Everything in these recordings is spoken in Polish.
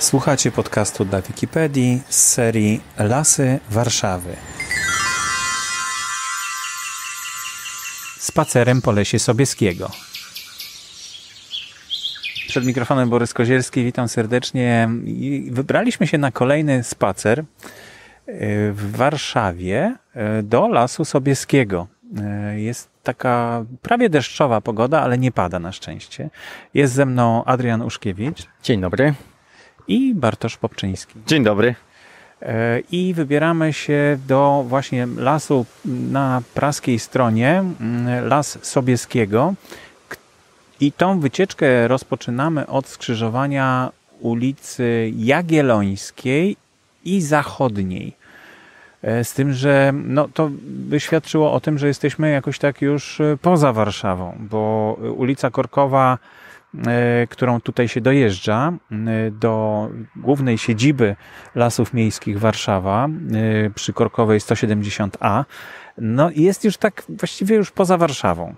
Słuchacie podcastu dla Wikipedii z serii Lasy Warszawy. Spacerem po lesie Sobieskiego. Przed mikrofonem Borys Kozielski, witam serdecznie. Wybraliśmy się na kolejny spacer e, w Warszawie e, do Lasu Sobieskiego. E, jest taka prawie deszczowa pogoda, ale nie pada na szczęście. Jest ze mną Adrian Uszkiewicz. Dzień dobry i Bartosz Popczyński. Dzień dobry. E, I wybieramy się do właśnie lasu na praskiej stronie, mm, Las Sobieskiego. I tą wycieczkę rozpoczynamy od skrzyżowania ulicy Jagiellońskiej i Zachodniej. E, z tym, że no, to by świadczyło o tym, że jesteśmy jakoś tak już e, poza Warszawą, bo ulica Korkowa E, którą tutaj się dojeżdża e, do głównej siedziby Lasów Miejskich Warszawa e, przy Korkowej 170A, no jest już tak właściwie już poza Warszawą.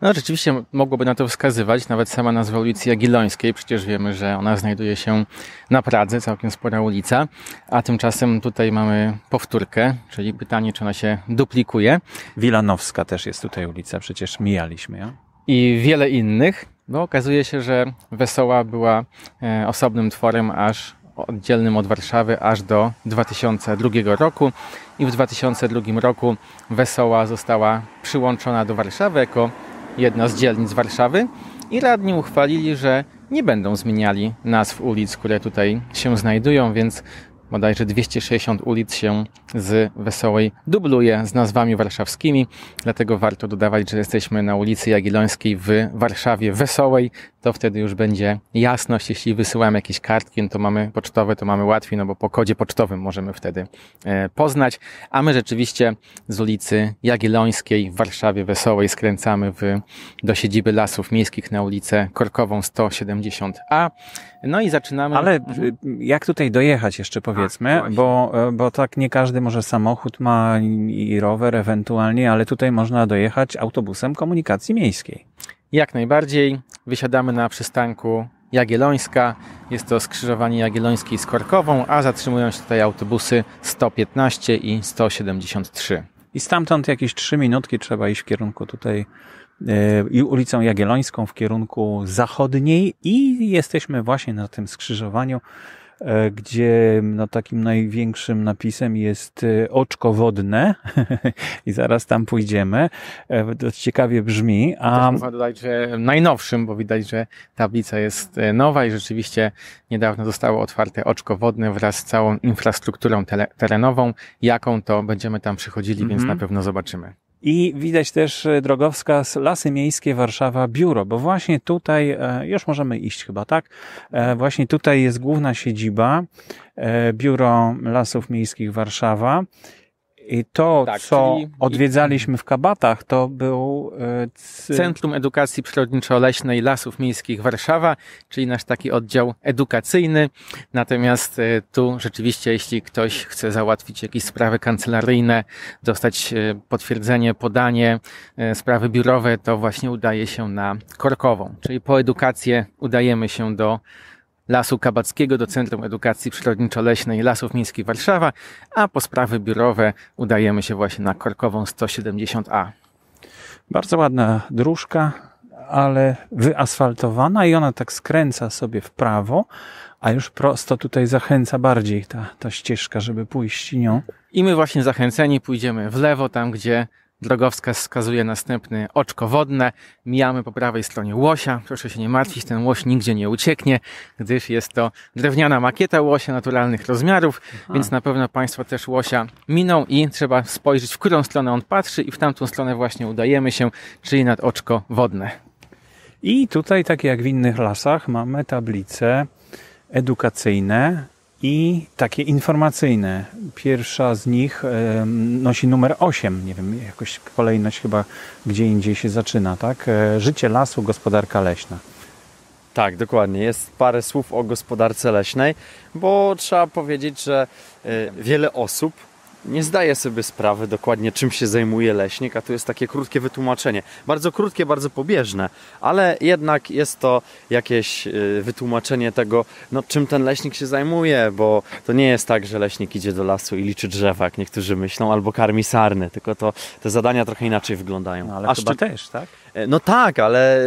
No rzeczywiście mogłoby na to wskazywać, nawet sama nazwa ulicy Jagiellońskiej, przecież wiemy, że ona znajduje się na Pradze, całkiem spora ulica, a tymczasem tutaj mamy powtórkę, czyli pytanie, czy ona się duplikuje. Wilanowska też jest tutaj ulica, przecież mijaliśmy ją. Ja? I wiele innych. Bo no, okazuje się, że Wesoła była e, osobnym tworem aż oddzielnym od Warszawy aż do 2002 roku i w 2002 roku Wesoła została przyłączona do Warszawy jako jedna z dzielnic Warszawy i radni uchwalili, że nie będą zmieniali nazw ulic, które tutaj się znajdują, więc bodajże 260 ulic się z Wesołej dubluje z nazwami warszawskimi, dlatego warto dodawać, że jesteśmy na ulicy Jagiellońskiej w Warszawie Wesołej, to wtedy już będzie jasność. Jeśli wysyłamy jakieś kartki, no to mamy pocztowe, to mamy łatwiej, no bo po kodzie pocztowym możemy wtedy e, poznać, a my rzeczywiście z ulicy Jagiellońskiej w Warszawie Wesołej skręcamy w, do siedziby Lasów Miejskich na ulicę Korkową 170A. No i zaczynamy. Ale mhm. y, jak tutaj dojechać jeszcze powiedzmy, A, bo, e, bo tak nie każdy może samochód ma i rower ewentualnie, ale tutaj można dojechać autobusem komunikacji miejskiej. Jak najbardziej. Wysiadamy na przystanku Jagiellońska. Jest to skrzyżowanie Jagiellońskiej z Korkową, a zatrzymują się tutaj autobusy 115 i 173. I stamtąd jakieś 3 minutki trzeba iść w kierunku tutaj E, i ulicą Jagiellońską w kierunku zachodniej i jesteśmy właśnie na tym skrzyżowaniu, e, gdzie no, takim największym napisem jest e, oczko wodne i zaraz tam pójdziemy. ciekawie brzmi. A... można dodać, że najnowszym, bo widać, że tablica jest nowa i rzeczywiście niedawno zostało otwarte oczko wodne wraz z całą infrastrukturą terenową, jaką to będziemy tam przychodzili, mm -hmm. więc na mhm. pewno zobaczymy. I widać też e, drogowskaz Lasy Miejskie Warszawa Biuro, bo właśnie tutaj, e, już możemy iść chyba, tak? E, właśnie tutaj jest główna siedziba Biuro Lasów Miejskich Warszawa. I to, tak, co czyli... odwiedzaliśmy w Kabatach, to był e, c... Centrum Edukacji Przyrodniczo-Leśnej Lasów Miejskich Warszawa, czyli nasz taki oddział edukacyjny. Natomiast e, tu rzeczywiście, jeśli ktoś chce załatwić jakieś sprawy kancelaryjne, dostać e, potwierdzenie, podanie, sprawy biurowe, to właśnie udaje się na Korkową. Czyli po edukację udajemy się do Lasu Kabackiego do Centrum Edukacji Przyrodniczo-Leśnej Lasów Miejskich Warszawa, a po sprawy biurowe udajemy się właśnie na Korkową 170A. Bardzo ładna dróżka, ale wyasfaltowana i ona tak skręca sobie w prawo, a już prosto tutaj zachęca bardziej ta, ta ścieżka, żeby pójść nią. I my właśnie zachęceni pójdziemy w lewo, tam gdzie Drogowskaz wskazuje następne oczko wodne. Mijamy po prawej stronie łosia. Proszę się nie martwić, ten łoś nigdzie nie ucieknie, gdyż jest to drewniana makieta łosia naturalnych rozmiarów, Aha. więc na pewno Państwo też łosia miną i trzeba spojrzeć, w którą stronę on patrzy i w tamtą stronę właśnie udajemy się, czyli nad oczko wodne. I tutaj, tak jak w innych lasach, mamy tablice edukacyjne i takie informacyjne. Pierwsza z nich nosi numer 8, nie wiem, jakoś kolejność chyba gdzie indziej się zaczyna, tak? E, życie lasu, gospodarka leśna. Tak, dokładnie. Jest parę słów o gospodarce leśnej, bo trzeba powiedzieć, że e, wiele osób nie zdaję sobie sprawy dokładnie, czym się zajmuje leśnik, a tu jest takie krótkie wytłumaczenie. Bardzo krótkie, bardzo pobieżne, ale jednak jest to jakieś y, wytłumaczenie tego, no, czym ten leśnik się zajmuje, bo to nie jest tak, że leśnik idzie do lasu i liczy drzewa, jak niektórzy myślą, albo karmi sarny, tylko to te zadania trochę inaczej wyglądają. No, ale Aż chyba czy... też, tak? E, no tak, ale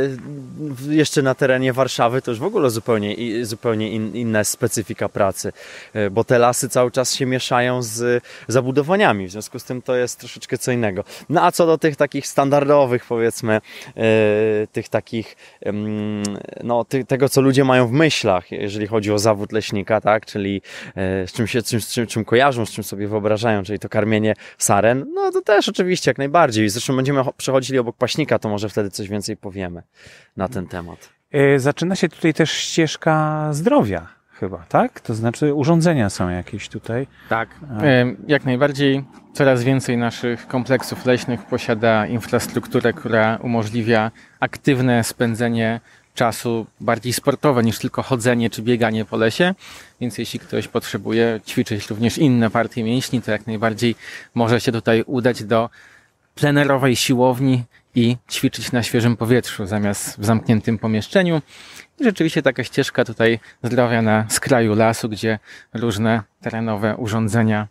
jeszcze na terenie Warszawy to już w ogóle zupełnie, zupełnie in, inna jest specyfika pracy, e, bo te lasy cały czas się mieszają z zabudowaniami, w związku z tym to jest troszeczkę co innego. No a co do tych takich standardowych, powiedzmy, e, tych takich, no tego, co ludzie mają w myślach, jeżeli chodzi o zawód leśnika, tak, czyli z czym się, czym, czym, czym kojarzą, z czym sobie wyobrażają, czyli to karmienie saren, no to też oczywiście jak najbardziej. Zresztą będziemy przechodzili obok paśnika, to może w wtedy coś więcej powiemy na ten temat. E, zaczyna się tutaj też ścieżka zdrowia chyba, tak? To znaczy urządzenia są jakieś tutaj. Tak. E, jak najbardziej coraz więcej naszych kompleksów leśnych posiada infrastrukturę, która umożliwia aktywne spędzenie czasu bardziej sportowe niż tylko chodzenie czy bieganie po lesie. Więc jeśli ktoś potrzebuje ćwiczyć również inne partie mięśni, to jak najbardziej może się tutaj udać do plenerowej siłowni i ćwiczyć na świeżym powietrzu zamiast w zamkniętym pomieszczeniu. I rzeczywiście taka ścieżka tutaj zdrowia na skraju lasu, gdzie różne terenowe urządzenia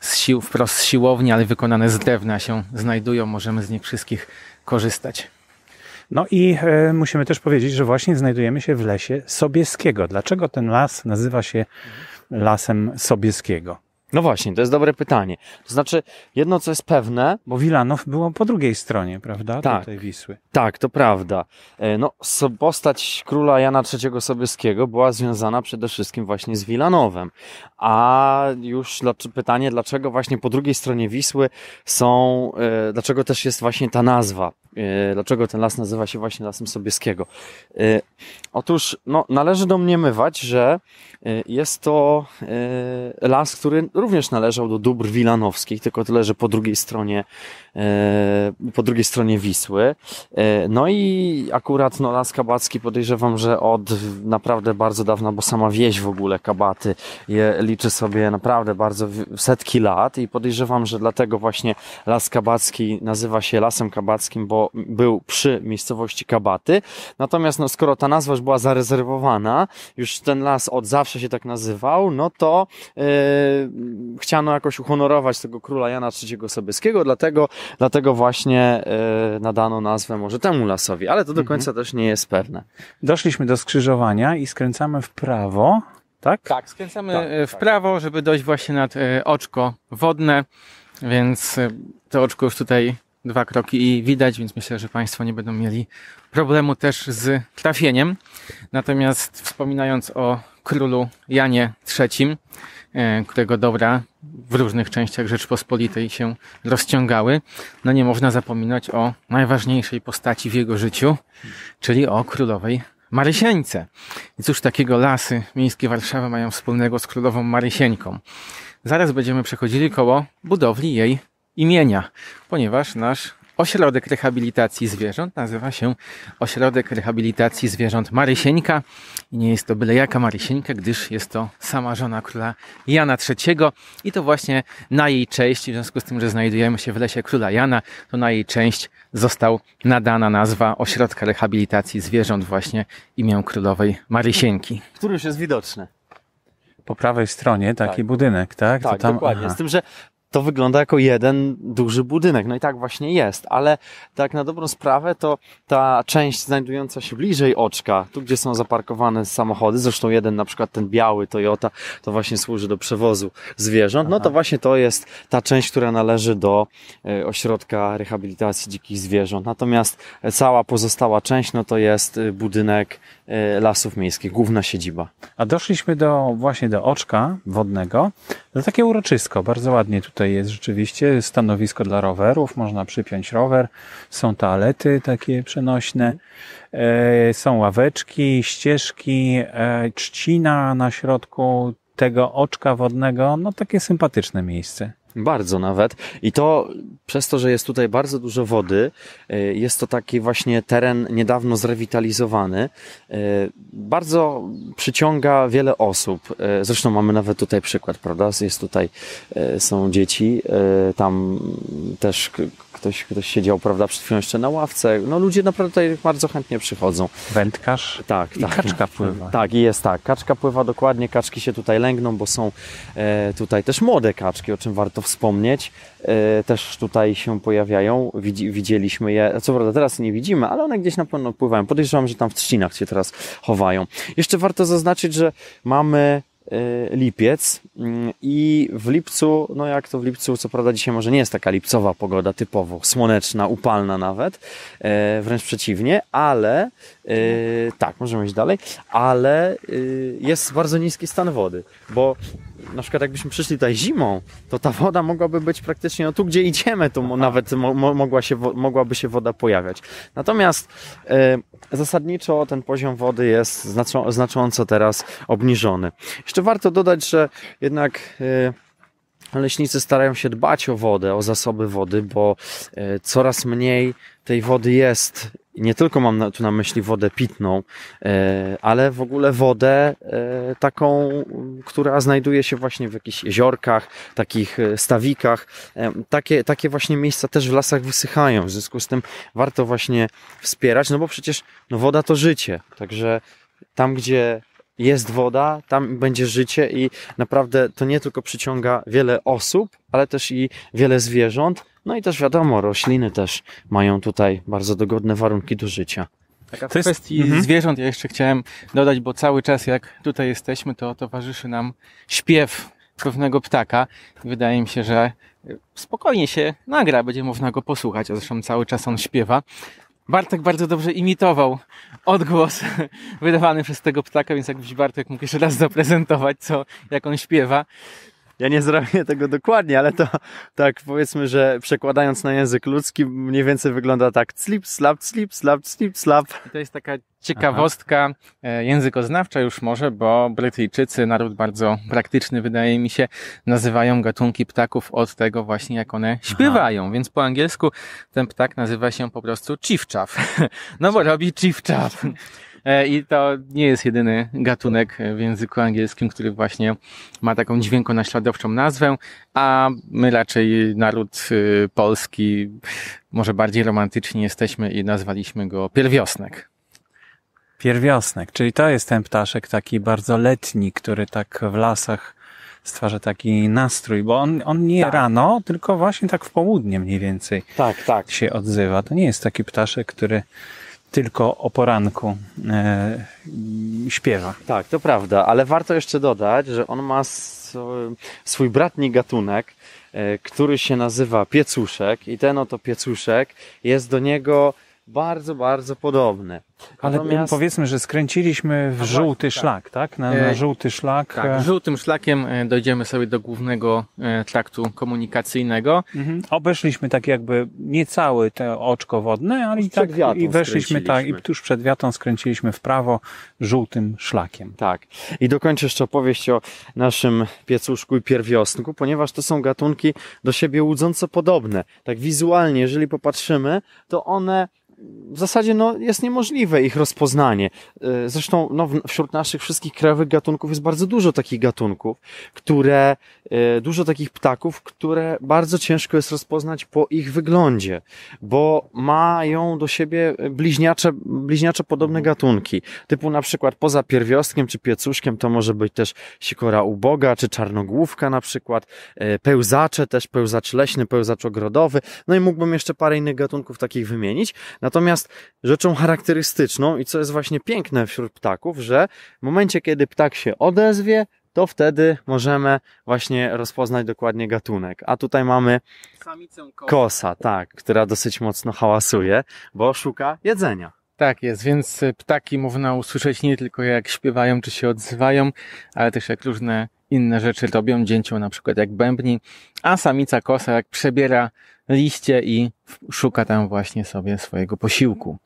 z sił, wprost z siłowni, ale wykonane z drewna się znajdują. Możemy z nich wszystkich korzystać. No i e, musimy też powiedzieć, że właśnie znajdujemy się w lesie Sobieskiego. Dlaczego ten las nazywa się lasem Sobieskiego? No właśnie, to jest dobre pytanie. To znaczy, jedno co jest pewne. Bo Wilanow było po drugiej stronie, prawda? Tak, tej Wisły. Tak, to prawda. E, no, postać króla Jana III Sobieskiego była związana przede wszystkim właśnie z Wilanowem. A już pytanie, dlaczego właśnie po drugiej stronie Wisły są, e, dlaczego też jest właśnie ta nazwa? E, dlaczego ten las nazywa się właśnie Lasem Sobieskiego? Otóż no, należy domniemywać, że y, jest to y, las, który również należał do dóbr wilanowskich, tylko tyle, że po drugiej stronie E, po drugiej stronie Wisły. E, no i akurat no, Las Kabacki podejrzewam, że od naprawdę bardzo dawna, bo sama wieś w ogóle Kabaty je liczy sobie naprawdę bardzo setki lat i podejrzewam, że dlatego właśnie Las Kabacki nazywa się Lasem Kabackim, bo był przy miejscowości Kabaty. Natomiast no, skoro ta nazwa już była zarezerwowana, już ten las od zawsze się tak nazywał, no to yy, chciano jakoś uhonorować tego króla Jana III Sobieskiego, dlatego Dlatego właśnie e, nadano nazwę może temu lasowi, ale to do mhm. końca mhm. też nie jest pewne. Doszliśmy do skrzyżowania i skręcamy w prawo, tak? Tak, skręcamy tak, e, w tak. prawo, żeby dojść właśnie nad y, oczko wodne, więc y, to oczko już tutaj dwa kroki i widać, więc myślę, że Państwo nie będą mieli problemu też z trafieniem. Natomiast wspominając o królu Janie III, którego e, dobra w różnych częściach Rzeczpospolitej się rozciągały, no nie można zapominać o najważniejszej postaci w jego życiu, czyli o królowej Marysieńce. I cóż takiego lasy miejskie Warszawy mają wspólnego z królową Marysieńką? Zaraz będziemy przechodzili koło budowli jej imienia, ponieważ nasz Ośrodek Rehabilitacji Zwierząt nazywa się Ośrodek Rehabilitacji Zwierząt Marysieńka. I nie jest to byle jaka Marysieńka, gdyż jest to sama żona króla Jana III. I to właśnie na jej cześć, w związku z tym, że znajdujemy się w lesie króla Jana, to na jej cześć został nadana nazwa Ośrodka Rehabilitacji Zwierząt właśnie imię królowej Marysieńki. Który już jest widoczny po prawej stronie taki tak. budynek, tak? Tak, tam... dokładnie. Aha. Z tym, że to wygląda jako jeden duży budynek. No i tak właśnie jest, ale tak na dobrą sprawę to ta część znajdująca się bliżej oczka, tu gdzie są zaparkowane samochody, zresztą jeden na przykład ten biały Toyota, to właśnie służy do przewozu zwierząt, Aha. no to właśnie to jest ta część, która należy do e, ośrodka rehabilitacji dzikich zwierząt. Natomiast cała pozostała część, no to jest e, budynek E, lasów miejskich, główna siedziba. A doszliśmy do właśnie do oczka wodnego, to takie uroczysko, bardzo ładnie tutaj jest rzeczywiście, stanowisko dla rowerów, można przypiąć rower, są toalety takie przenośne, e, są ławeczki, ścieżki, e, trzcina na środku tego oczka wodnego, no takie sympatyczne miejsce. Bardzo nawet. I to przez to, że jest tutaj bardzo dużo wody, e, jest to taki właśnie teren niedawno zrewitalizowany. E, bardzo przyciąga wiele osób. E, zresztą mamy nawet tutaj przykład, prawda? Jest tutaj, są dzieci, tam też ktoś, ktoś siedział, prawda, przed chwilą jeszcze na ławce. No ludzie naprawdę tutaj bardzo chętnie przychodzą. Wędkarz tak, i tak. kaczka pływa. Tak, i jest tak. Kaczka pływa dokładnie, kaczki się tutaj lęgną, bo są e, tutaj też młode kaczki, o czym warto wspomnieć. E, też tutaj się pojawiają, Widzi, widzieliśmy je, co prawda teraz nie widzimy, ale one gdzieś na pewno pływają. Podejrzewam, że tam w trzcinach się teraz chowają. Jeszcze warto zaznaczyć, że mamy Y, lipiec mm, i w lipcu, no jak to w lipcu, co prawda dzisiaj może nie jest taka lipcowa pogoda typowo, słoneczna, upalna nawet, y, wręcz przeciwnie, ale y, tak, możemy iść dalej, ale jest bardzo niski stan wody, bo na przykład jakbyśmy przyszli tutaj zimą, to ta woda mogłaby być praktycznie no, tu, gdzie idziemy, to nawet mo mogła się, mogłaby się woda pojawiać. Natomiast y, zasadniczo ten poziom wody jest znacząco teraz obniżony. Jeszcze warto dodać, że jednak. Y, leśnicy starają się dbać o wodę, o zasoby wody, bo e, coraz mniej tej wody jest. Nie tylko mam tu na myśli wodę pitną, e, ale w ogóle wodę e, taką, która znajduje się właśnie w jakichś jeziorkach, takich e, stawikach. Takie, takie właśnie miejsca też w lasach wysychają, w związku z tym warto właśnie wspierać, no bo przecież no woda to życie. Także tam, gdzie jest woda, tam będzie życie i naprawdę to nie tylko przyciąga wiele osób, ale też i wiele zwierząt, no i też wiadomo, rośliny też mają tutaj bardzo dogodne warunki do życia. Taka w kwestii jest... Mhm. zwierząt ja jeszcze chciałem dodać, bo cały czas jak tutaj jesteśmy, to towarzyszy nam śpiew pewnego ptaka. Wydaje mi się, że spokojnie się nagra, będzie można go posłuchać, a zresztą cały czas on śpiewa. Bartek bardzo dobrze imitował odgłos wydawany przez tego ptaka, więc jakbyś Bartek mógł jeszcze raz zaprezentować, co, jak on śpiewa. Ja nie zrobię tego dokładnie, ale to tak powiedzmy, że przekładając na język ludzki mniej więcej wygląda tak slip, slap, slip, slap, slip, slap. I to jest taka ciekawostka Aha. E, językoznawcza już może, bo Brytyjczycy, naród bardzo praktyczny wydaje mi się, nazywają gatunki ptaków od tego właśnie jak one śpiewają, Aha. więc po angielsku ten ptak nazywa się po prostu chiff No bo robi chiff E, I to nie jest jedyny gatunek e, w języku angielskim, który właśnie ma taką dźwiękowo-naśladowczą nazwę, a my raczej naród e, polski może bardziej romantycznie jesteśmy i nazwaliśmy go pierwiosnek. Pierwiosnek, czyli to jest ten ptaszek taki bardzo letni, który tak w lasach stwarza taki nastrój, bo on, on nie tak. rano, tylko właśnie tak w południe mniej więcej tak, tak. się odzywa. To nie jest taki ptaszek, który tylko o poranku e, śpiewa. Tak, to prawda, ale warto jeszcze dodać, że on ma swój bratni gatunek, e, który się nazywa piecuszek i ten oto piecuszek jest do niego bardzo, bardzo podobny. Natomiast... Ale powiedzmy, że skręciliśmy w no żółty tak. szlak, tak? Na, e, na żółty szlak. Tak, e. żółtym szlakiem e, dojdziemy sobie do głównego traktu komunikacyjnego. Mhm. Obeszliśmy tak jakby niecałe te oczko wodne, ale i tak i weszliśmy tak i tuż przed wiatą skręciliśmy w prawo żółtym szlakiem. Tak. I dokończę jeszcze opowieść o naszym piecuszku i pierwiosnku, ponieważ to są gatunki do siebie łudząco podobne. Tak wizualnie, jeżeli popatrzymy, to one w zasadzie no, jest niemożliwe ich rozpoznanie. Y, zresztą no, wśród naszych wszystkich krajowych gatunków jest bardzo dużo takich gatunków, które, y, dużo takich ptaków, które bardzo ciężko jest rozpoznać po ich wyglądzie, bo mają do siebie y, bliźniacze, bliźniacze podobne gatunki. Typu na przykład poza pierwiostkiem czy piecuszkiem to może być też sikora uboga czy czarnogłówka na przykład, pełzacze też, pełzacz leśny, pełzacz ogrodowy, no i mógłbym jeszcze parę innych gatunków takich wymienić. Natomiast Natomiast rzeczą charakterystyczną i co jest właśnie piękne wśród ptaków, że w momencie, kiedy ptak się odezwie, to wtedy możemy właśnie rozpoznać dokładnie gatunek. A tutaj mamy kosa, tak, która dosyć mocno hałasuje, bo szuka jedzenia. Tak jest, więc ptaki można usłyszeć nie tylko jak śpiewają czy się odzywają, ale też jak różne inne rzeczy robią, dzięcią na przykład jak bębni, a samica kosa jak przebiera liście i szuka tam właśnie sobie swojego posiłku.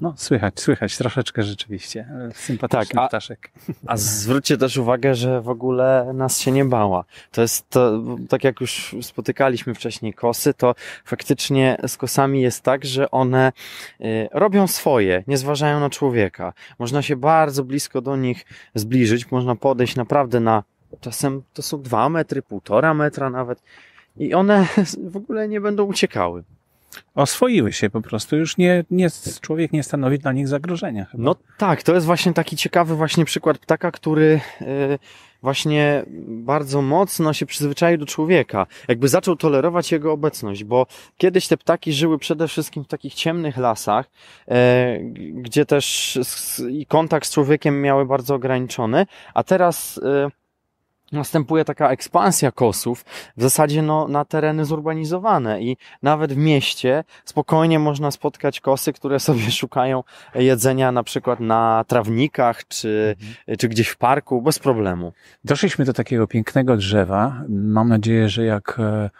No, słychać, słychać troszeczkę rzeczywiście. E, sympatyczny tak, a, ptaszek. A zwróćcie też uwagę, że w ogóle nas się nie bała. To jest, to, tak jak już spotykaliśmy wcześniej kosy, to faktycznie z kosami jest tak, że one y, robią swoje, nie zważają na człowieka. Można się bardzo blisko do nich zbliżyć, można podejść naprawdę na czasem to są dwa metry, półtora metra nawet i one w ogóle nie będą uciekały oswoiły się po prostu, już nie, nie, człowiek nie stanowi dla nich zagrożenia. Chyba. No tak, to jest właśnie taki ciekawy właśnie przykład ptaka, który yy, właśnie bardzo mocno się przyzwyczaił do człowieka, jakby zaczął tolerować jego obecność, bo kiedyś te ptaki żyły przede wszystkim w takich ciemnych lasach, yy, gdzie też z, i kontakt z człowiekiem miały bardzo ograniczony, a teraz... Yy, następuje taka ekspansja kosów w zasadzie no, na tereny zurbanizowane i nawet w mieście spokojnie można spotkać kosy, które sobie szukają jedzenia na przykład na trawnikach czy, mhm. czy gdzieś w parku bez problemu. Doszliśmy do takiego pięknego drzewa. Mam nadzieję, że jak e,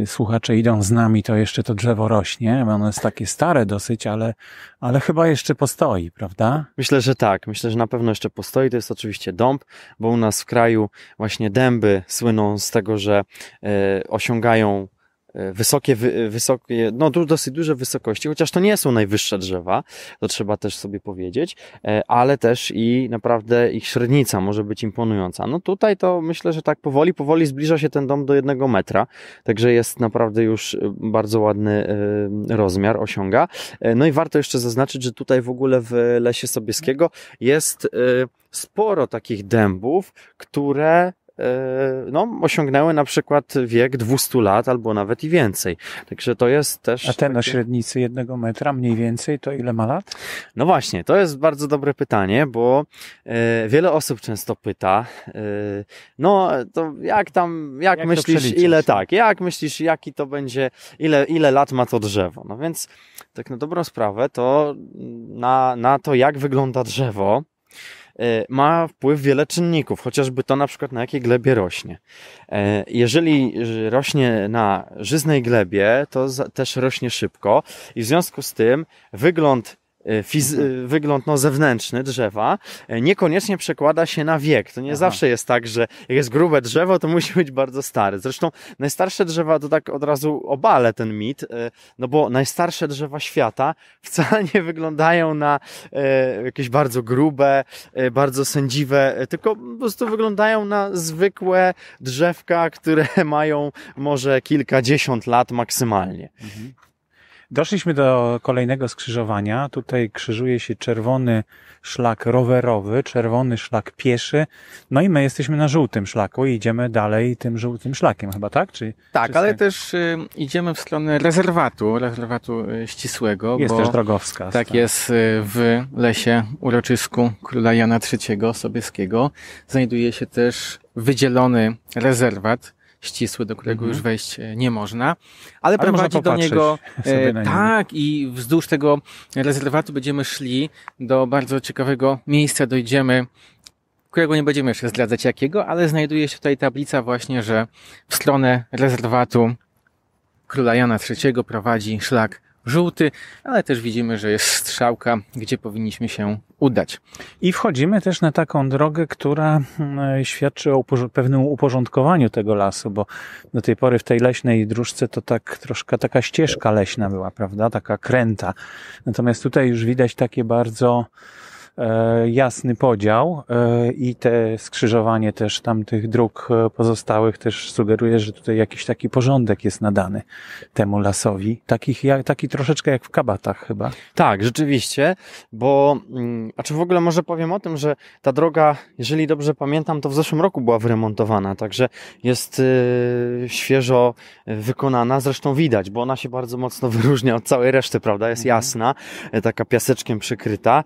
e, słuchacze idą z nami, to jeszcze to drzewo rośnie. Ono jest takie stare dosyć, ale, ale chyba jeszcze postoi, prawda? Myślę, że tak. Myślę, że na pewno jeszcze postoi. To jest oczywiście dąb, bo u nas w kraju właśnie dęby słyną z tego, że e, osiągają E, wysokie, e, wysokie, no dosyć duże wysokości, chociaż to nie są najwyższe drzewa, to trzeba też sobie powiedzieć, e, ale też i naprawdę ich średnica może być imponująca. No tutaj to myślę, że tak powoli, powoli zbliża się ten dom do jednego metra, także jest naprawdę już bardzo ładny rozmiar osiąga. No i warto jeszcze zaznaczyć, że tutaj w ogóle w Lesie Sobieskiego jest sporo takich dębów, które E, no, osiągnęły na przykład wiek 200 lat albo nawet i więcej. Także to jest też. A ten takie... o średnicy jednego metra mniej więcej to ile ma lat? No właśnie, to jest bardzo dobre pytanie, bo e, wiele osób często pyta, e, no to jak tam, jak, jak myślisz, ile tak, jak myślisz, jaki to będzie, ile, ile lat ma to drzewo? No więc tak na dobrą sprawę, to na, na to, jak wygląda drzewo, Y, ma wpływ wiele czynników, chociażby to na przykład na jakiej glebie rośnie. E, jeżeli rośnie na żyznej glebie, to też rośnie szybko i w związku z tym wygląd E, fiz- mhm. e, wygląd no, zewnętrzny drzewa e, niekoniecznie przekłada się na wiek. To nie Aha. zawsze jest tak, że jak jest grube drzewo, to musi być bardzo stare. Zresztą najstarsze drzewa, to tak od razu obalę ten mit, no bo najstarsze drzewa świata wcale nie wyglądają na jakieś bardzo grube, bardzo sędziwe, tylko po prostu wyglądają na zwykłe drzewka, które mają może kilkadziesiąt lat maksymalnie. Mhm. Doszliśmy do kolejnego skrzyżowania. Tutaj krzyżuje się czerwony szlak rowerowy, czerwony szlak pieszy. No i my jesteśmy na żółtym szlaku i idziemy dalej tym żółtym szlakiem chyba, tak? Czy, tak, czy ale też y, idziemy w stronę rezerwatu, rezerwatu y, ścisłego. Jest bo, też drogowskaz. Tak, tak, jest y, w lesie uroczysku króla Jana III Sobieskiego. Znajduje się też wydzielony rezerwat ścisły, do którego mhm. już wejść e, nie można, ale, ale prowadzi do niego e, tak niego. i wzdłuż tego rezerwatu będziemy szli do bardzo ciekawego miejsca, dojdziemy którego nie będziemy jeszcze zdradzać jakiego, ale znajduje się tutaj tablica właśnie, że w stronę rezerwatu Króla Jana III prowadzi szlak żółty, ale też widzimy, że jest strzałka, gdzie powinniśmy się udać. I wchodzimy też na taką drogę, która mm, świadczy o pewnym uporządkowaniu tego lasu, bo do tej pory w tej leśnej dróżce to tak troszkę taka ścieżka leśna była, prawda? Taka kręta. Natomiast tutaj już widać takie bardzo E, jasny podział e, i te skrzyżowanie też tamtych dróg e, pozostałych też sugeruje, że tutaj jakiś taki porządek jest nadany temu lasowi. Takich, taki troszeczkę jak w kabatach chyba. Tak, rzeczywiście, bo mm, a czy w ogóle może powiem o tym, że ta droga, jeżeli dobrze pamiętam, to w zeszłym roku była wyremontowana, także jest y, świeżo wykonana, zresztą widać, bo ona się bardzo mocno wyróżnia od całej reszty, prawda? Jest mhm. jasna, taka piaseczkiem przykryta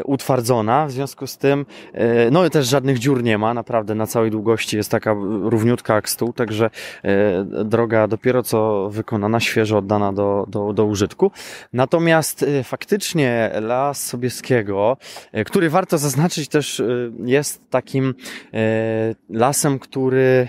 y, utwardzona, w związku z tym e, no i też żadnych dziur nie ma, naprawdę na całej długości jest taka równiutka jak stół, także e, droga dopiero co wykonana, świeżo oddana do, do, do użytku. Natomiast e, faktycznie Las Sobieskiego, który warto zaznaczyć też jest takim lasem, który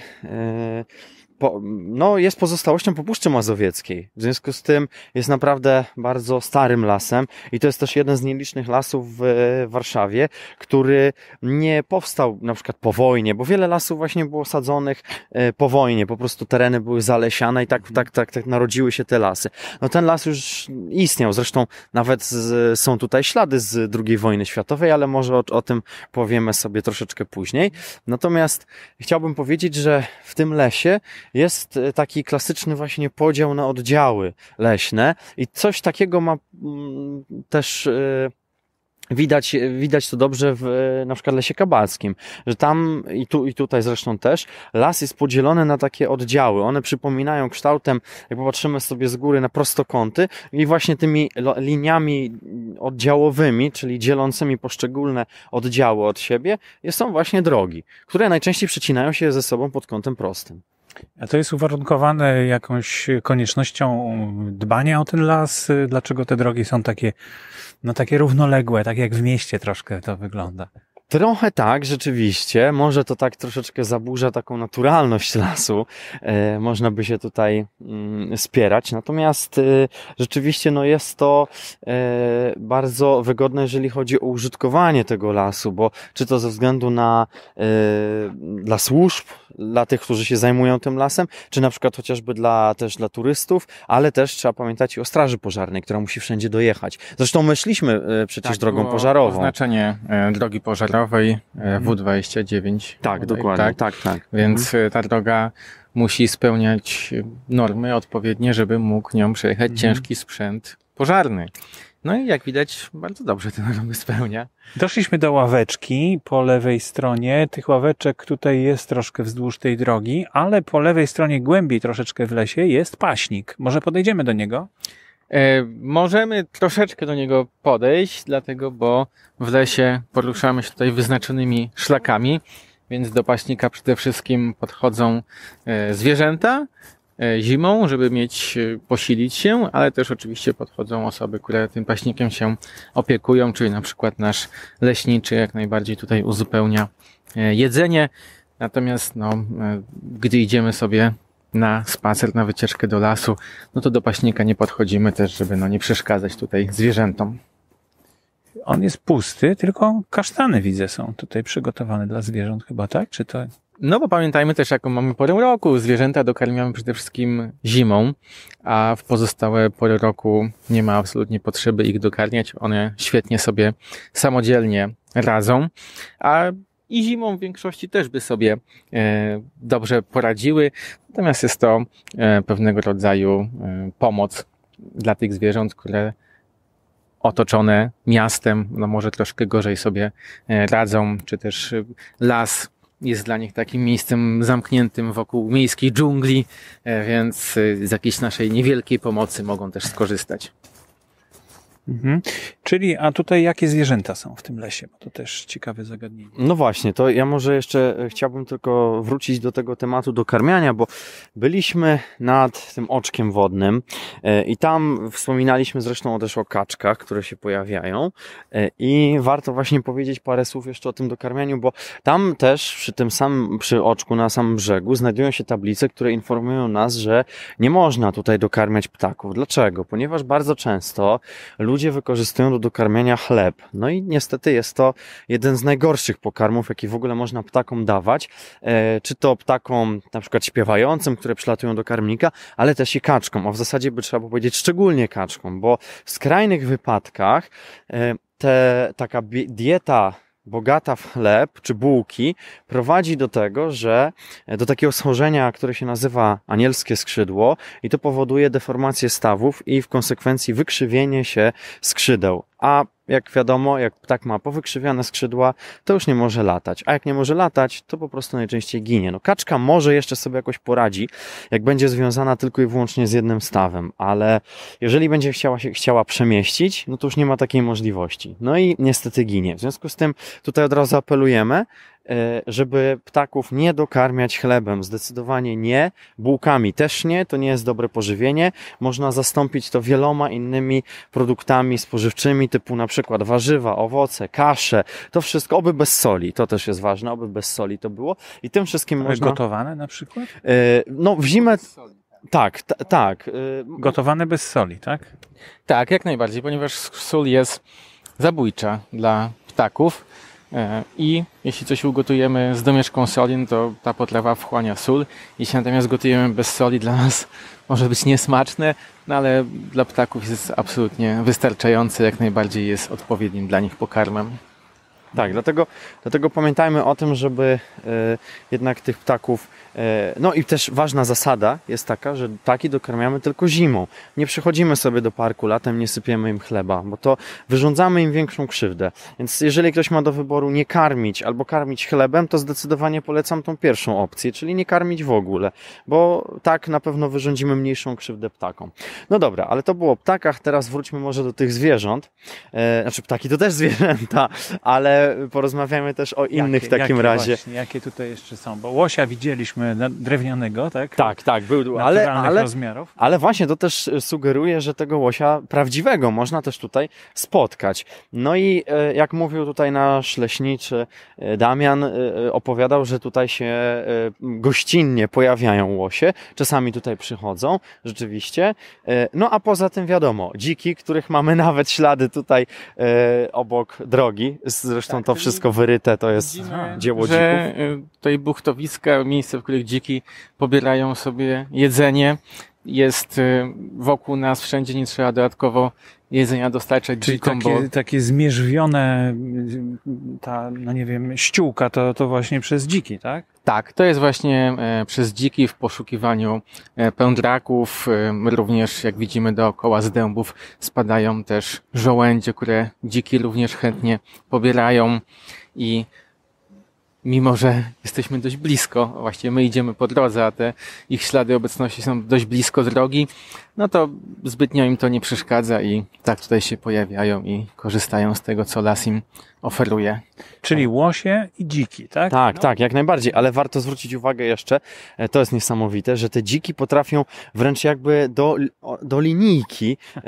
po, no, jest pozostałością po Puszczy Mazowieckiej. W związku z tym jest naprawdę bardzo starym lasem i to jest też jeden z nielicznych lasów w Warszawie, który nie powstał na przykład po wojnie, bo wiele lasów właśnie było sadzonych e, po wojnie. Po prostu tereny były zalesiane i tak, mhm. tak, tak, tak narodziły się te lasy. No ten las już istniał. Zresztą nawet z, są tutaj ślady z II wojny światowej, ale może o, o tym powiemy sobie troszeczkę później. Natomiast chciałbym powiedzieć, że w tym lesie jest e, taki klasyczny właśnie podział na oddziały leśne i coś takiego ma mm, też e, Widać, e, widać to dobrze w na przykład lesie kabackim, że tam i tu i tutaj zresztą też las jest podzielony na takie oddziały. One przypominają kształtem, jak popatrzymy sobie z góry na prostokąty i właśnie tymi liniami oddziałowymi, czyli dzielącymi poszczególne oddziały od siebie, są właśnie drogi, które najczęściej przecinają się ze sobą pod kątem prostym. A to jest uwarunkowane jakąś koniecznością dbania o ten las? Dlaczego te drogi są takie, no takie równoległe, tak jak w mieście troszkę to wygląda? Trochę tak, rzeczywiście. Może to tak troszeczkę zaburza taką naturalność lasu. E, można by się tutaj mm, spierać. Natomiast e, rzeczywiście no, jest to e, bardzo wygodne, jeżeli chodzi o użytkowanie tego lasu, bo czy to ze względu na dla służb, dla tych, którzy się zajmują tym lasem, czy na przykład chociażby dla, też dla turystów, ale też trzeba pamiętać o straży pożarnej, która musi wszędzie dojechać. Zresztą myśliśmy przecież tak, drogą pożarową. Oznaczenie drogi pożarnej kilometrowej e, mhm. W29. Tak, dokładnie, tak? tak, tak. Więc mhm. e, ta droga musi spełniać normy odpowiednie, żeby mógł nią przejechać mhm. ciężki sprzęt pożarny. No i jak widać, bardzo dobrze te normy spełnia. Doszliśmy do ławeczki po lewej stronie. Tych ławeczek tutaj jest troszkę wzdłuż tej drogi, ale po lewej stronie, głębiej troszeczkę w lesie, jest paśnik. Może podejdziemy do niego? E, możemy troszeczkę do niego podejść, dlatego bo w lesie poruszamy się tutaj wyznaczonymi szlakami, więc do paśnika przede wszystkim podchodzą e, zwierzęta e, zimą, żeby mieć, posilić się, ale też oczywiście podchodzą osoby, które tym paśnikiem się opiekują, czyli na przykład nasz leśniczy jak najbardziej tutaj uzupełnia jedzenie. Natomiast no, gdy idziemy sobie na spacer, na wycieczkę do lasu, no to do paśnika nie podchodzimy też, żeby no nie przeszkadzać tutaj zwierzętom. On jest pusty, tylko kasztany widzę są tutaj przygotowane dla zwierząt chyba, tak? Czy to... No bo pamiętajmy też, jaką mamy porę roku. Zwierzęta dokarmiamy przede wszystkim zimą, a w pozostałe pory roku nie ma absolutnie potrzeby ich dokarmiać. One świetnie sobie samodzielnie radzą, a i zimą w większości też by sobie e, dobrze poradziły. Natomiast jest to e, pewnego rodzaju e, pomoc dla tych zwierząt, które otoczone miastem, no może troszkę gorzej sobie radzą, czy też las jest dla nich takim miejscem zamkniętym wokół miejskiej dżungli, więc z jakiejś naszej niewielkiej pomocy mogą też skorzystać. Mhm. Czyli, a tutaj jakie zwierzęta są w tym lesie? Bo to też ciekawe zagadnienie. No właśnie, to ja może jeszcze e, chciałbym tylko wrócić do tego tematu dokarmiania, bo byliśmy nad tym oczkiem wodnym e, i tam wspominaliśmy zresztą też o kaczkach, które się pojawiają e, i warto właśnie powiedzieć parę słów jeszcze o tym dokarmianiu, bo tam też przy tym samym, przy oczku na samym brzegu znajdują się tablice, które informują nas, że nie można tutaj dokarmiać ptaków. Dlaczego? Ponieważ bardzo często ludzie ludzie wykorzystują do dokarmiania chleb. No i niestety jest to jeden z najgorszych pokarmów, jaki w ogóle można ptakom dawać. E, czy to ptakom na przykład śpiewającym, które przylatują do karmnika, ale też i kaczkom, a w zasadzie by trzeba powiedzieć szczególnie kaczkom, bo w skrajnych wypadkach e, te, taka dieta bogata w chleb czy bułki prowadzi do tego, że e, do takiego schorzenia, które się nazywa anielskie skrzydło i to powoduje deformację stawów i w konsekwencji wykrzywienie się skrzydeł a jak wiadomo, jak ptak ma powykrzywiane skrzydła, to już nie może latać. A jak nie może latać, to po prostu najczęściej ginie. No kaczka może jeszcze sobie jakoś poradzi, jak będzie związana tylko i wyłącznie z jednym stawem, ale jeżeli będzie chciała się chciała przemieścić, no to już nie ma takiej możliwości. No i niestety ginie. W związku z tym tutaj od razu apelujemy, E, żeby ptaków nie dokarmiać chlebem. Zdecydowanie nie. Bułkami też nie, to nie jest dobre pożywienie. Można zastąpić to wieloma innymi produktami spożywczymi, typu na przykład warzywa, owoce, kasze. To wszystko, oby bez soli, to też jest ważne, oby bez soli to było. I tym wszystkim można... Gotowane na przykład? E, no w zimę... Tak, tak. tak. E, gotowane bez soli, tak? Tak, jak najbardziej, ponieważ sól jest zabójcza dla ptaków. E, I jeśli coś ugotujemy z domieszką soli, no to ta potrawa wchłania sól. Jeśli natomiast gotujemy bez soli, dla nas może być niesmaczne, no ale dla ptaków jest absolutnie wystarczające, jak najbardziej jest odpowiednim dla nich pokarmem. Tak, dlatego, dlatego pamiętajmy o tym, żeby y, jednak tych ptaków E, no i też ważna zasada jest taka, że ptaki dokarmiamy tylko zimą. Nie przychodzimy sobie do parku latem, nie sypiemy im chleba, bo to wyrządzamy im większą krzywdę. Więc jeżeli ktoś ma do wyboru nie karmić albo karmić chlebem, to zdecydowanie polecam tą pierwszą opcję, czyli nie karmić w ogóle, bo tak na pewno wyrządzimy mniejszą krzywdę ptakom. No dobra, ale to było o ptakach, teraz wróćmy może do tych zwierząt. E, znaczy ptaki to też zwierzęta, ale porozmawiamy też o innych jakie, w takim jakie razie. Właśnie, jakie tutaj jeszcze są, bo łosia widzieliśmy E, drewnianego, tak? Tak, tak, był ale, ale, rozmiarów. Ale właśnie to też e, sugeruje, że tego łosia prawdziwego można też tutaj spotkać. No i e, jak mówił tutaj nasz leśniczy Damian, opowiadał, że tutaj się gościnnie pojawiają łosie, czasami tutaj przychodzą, rzeczywiście. No a poza tym wiadomo, dziki, których mamy nawet ślady tutaj obok drogi, zresztą tak, to wszystko wyryte, to jest dzieło że dzików. Tutaj buchtowiska, miejsce, w którym których dziki pobierają sobie jedzenie. Jest y, wokół nas wszędzie, nie trzeba dodatkowo jedzenia dostarczać Czyli dzikom. Takie, bo... takie zmierzwione, ta, no nie wiem, ściółka to, to właśnie przez dziki, tak? Tak, to jest właśnie e, przez dziki w poszukiwaniu e, pędraków. E, również, jak widzimy, dookoła z dębów spadają też żołędzie, które dziki również chętnie pobierają i mimo że jesteśmy dość blisko, właściwie my idziemy po drodze, a te ich ślady obecności są dość blisko drogi, no to zbytnio im to nie przeszkadza i tak tutaj się pojawiają i korzystają z tego, co las im oferuje. Czyli łosie i dziki, tak? Tak, no. tak, jak najbardziej, ale warto zwrócić uwagę jeszcze, e, to jest niesamowite, że te dziki potrafią wręcz jakby do, do linijki e,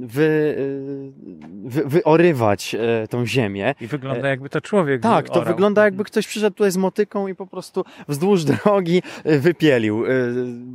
wy, e, wy, wyorywać tą ziemię. I wygląda jakby to człowiek Tak, to orał. wygląda mhm. jakby ktoś przyszedł tutaj z motyką i po prostu wzdłuż drogi wypielił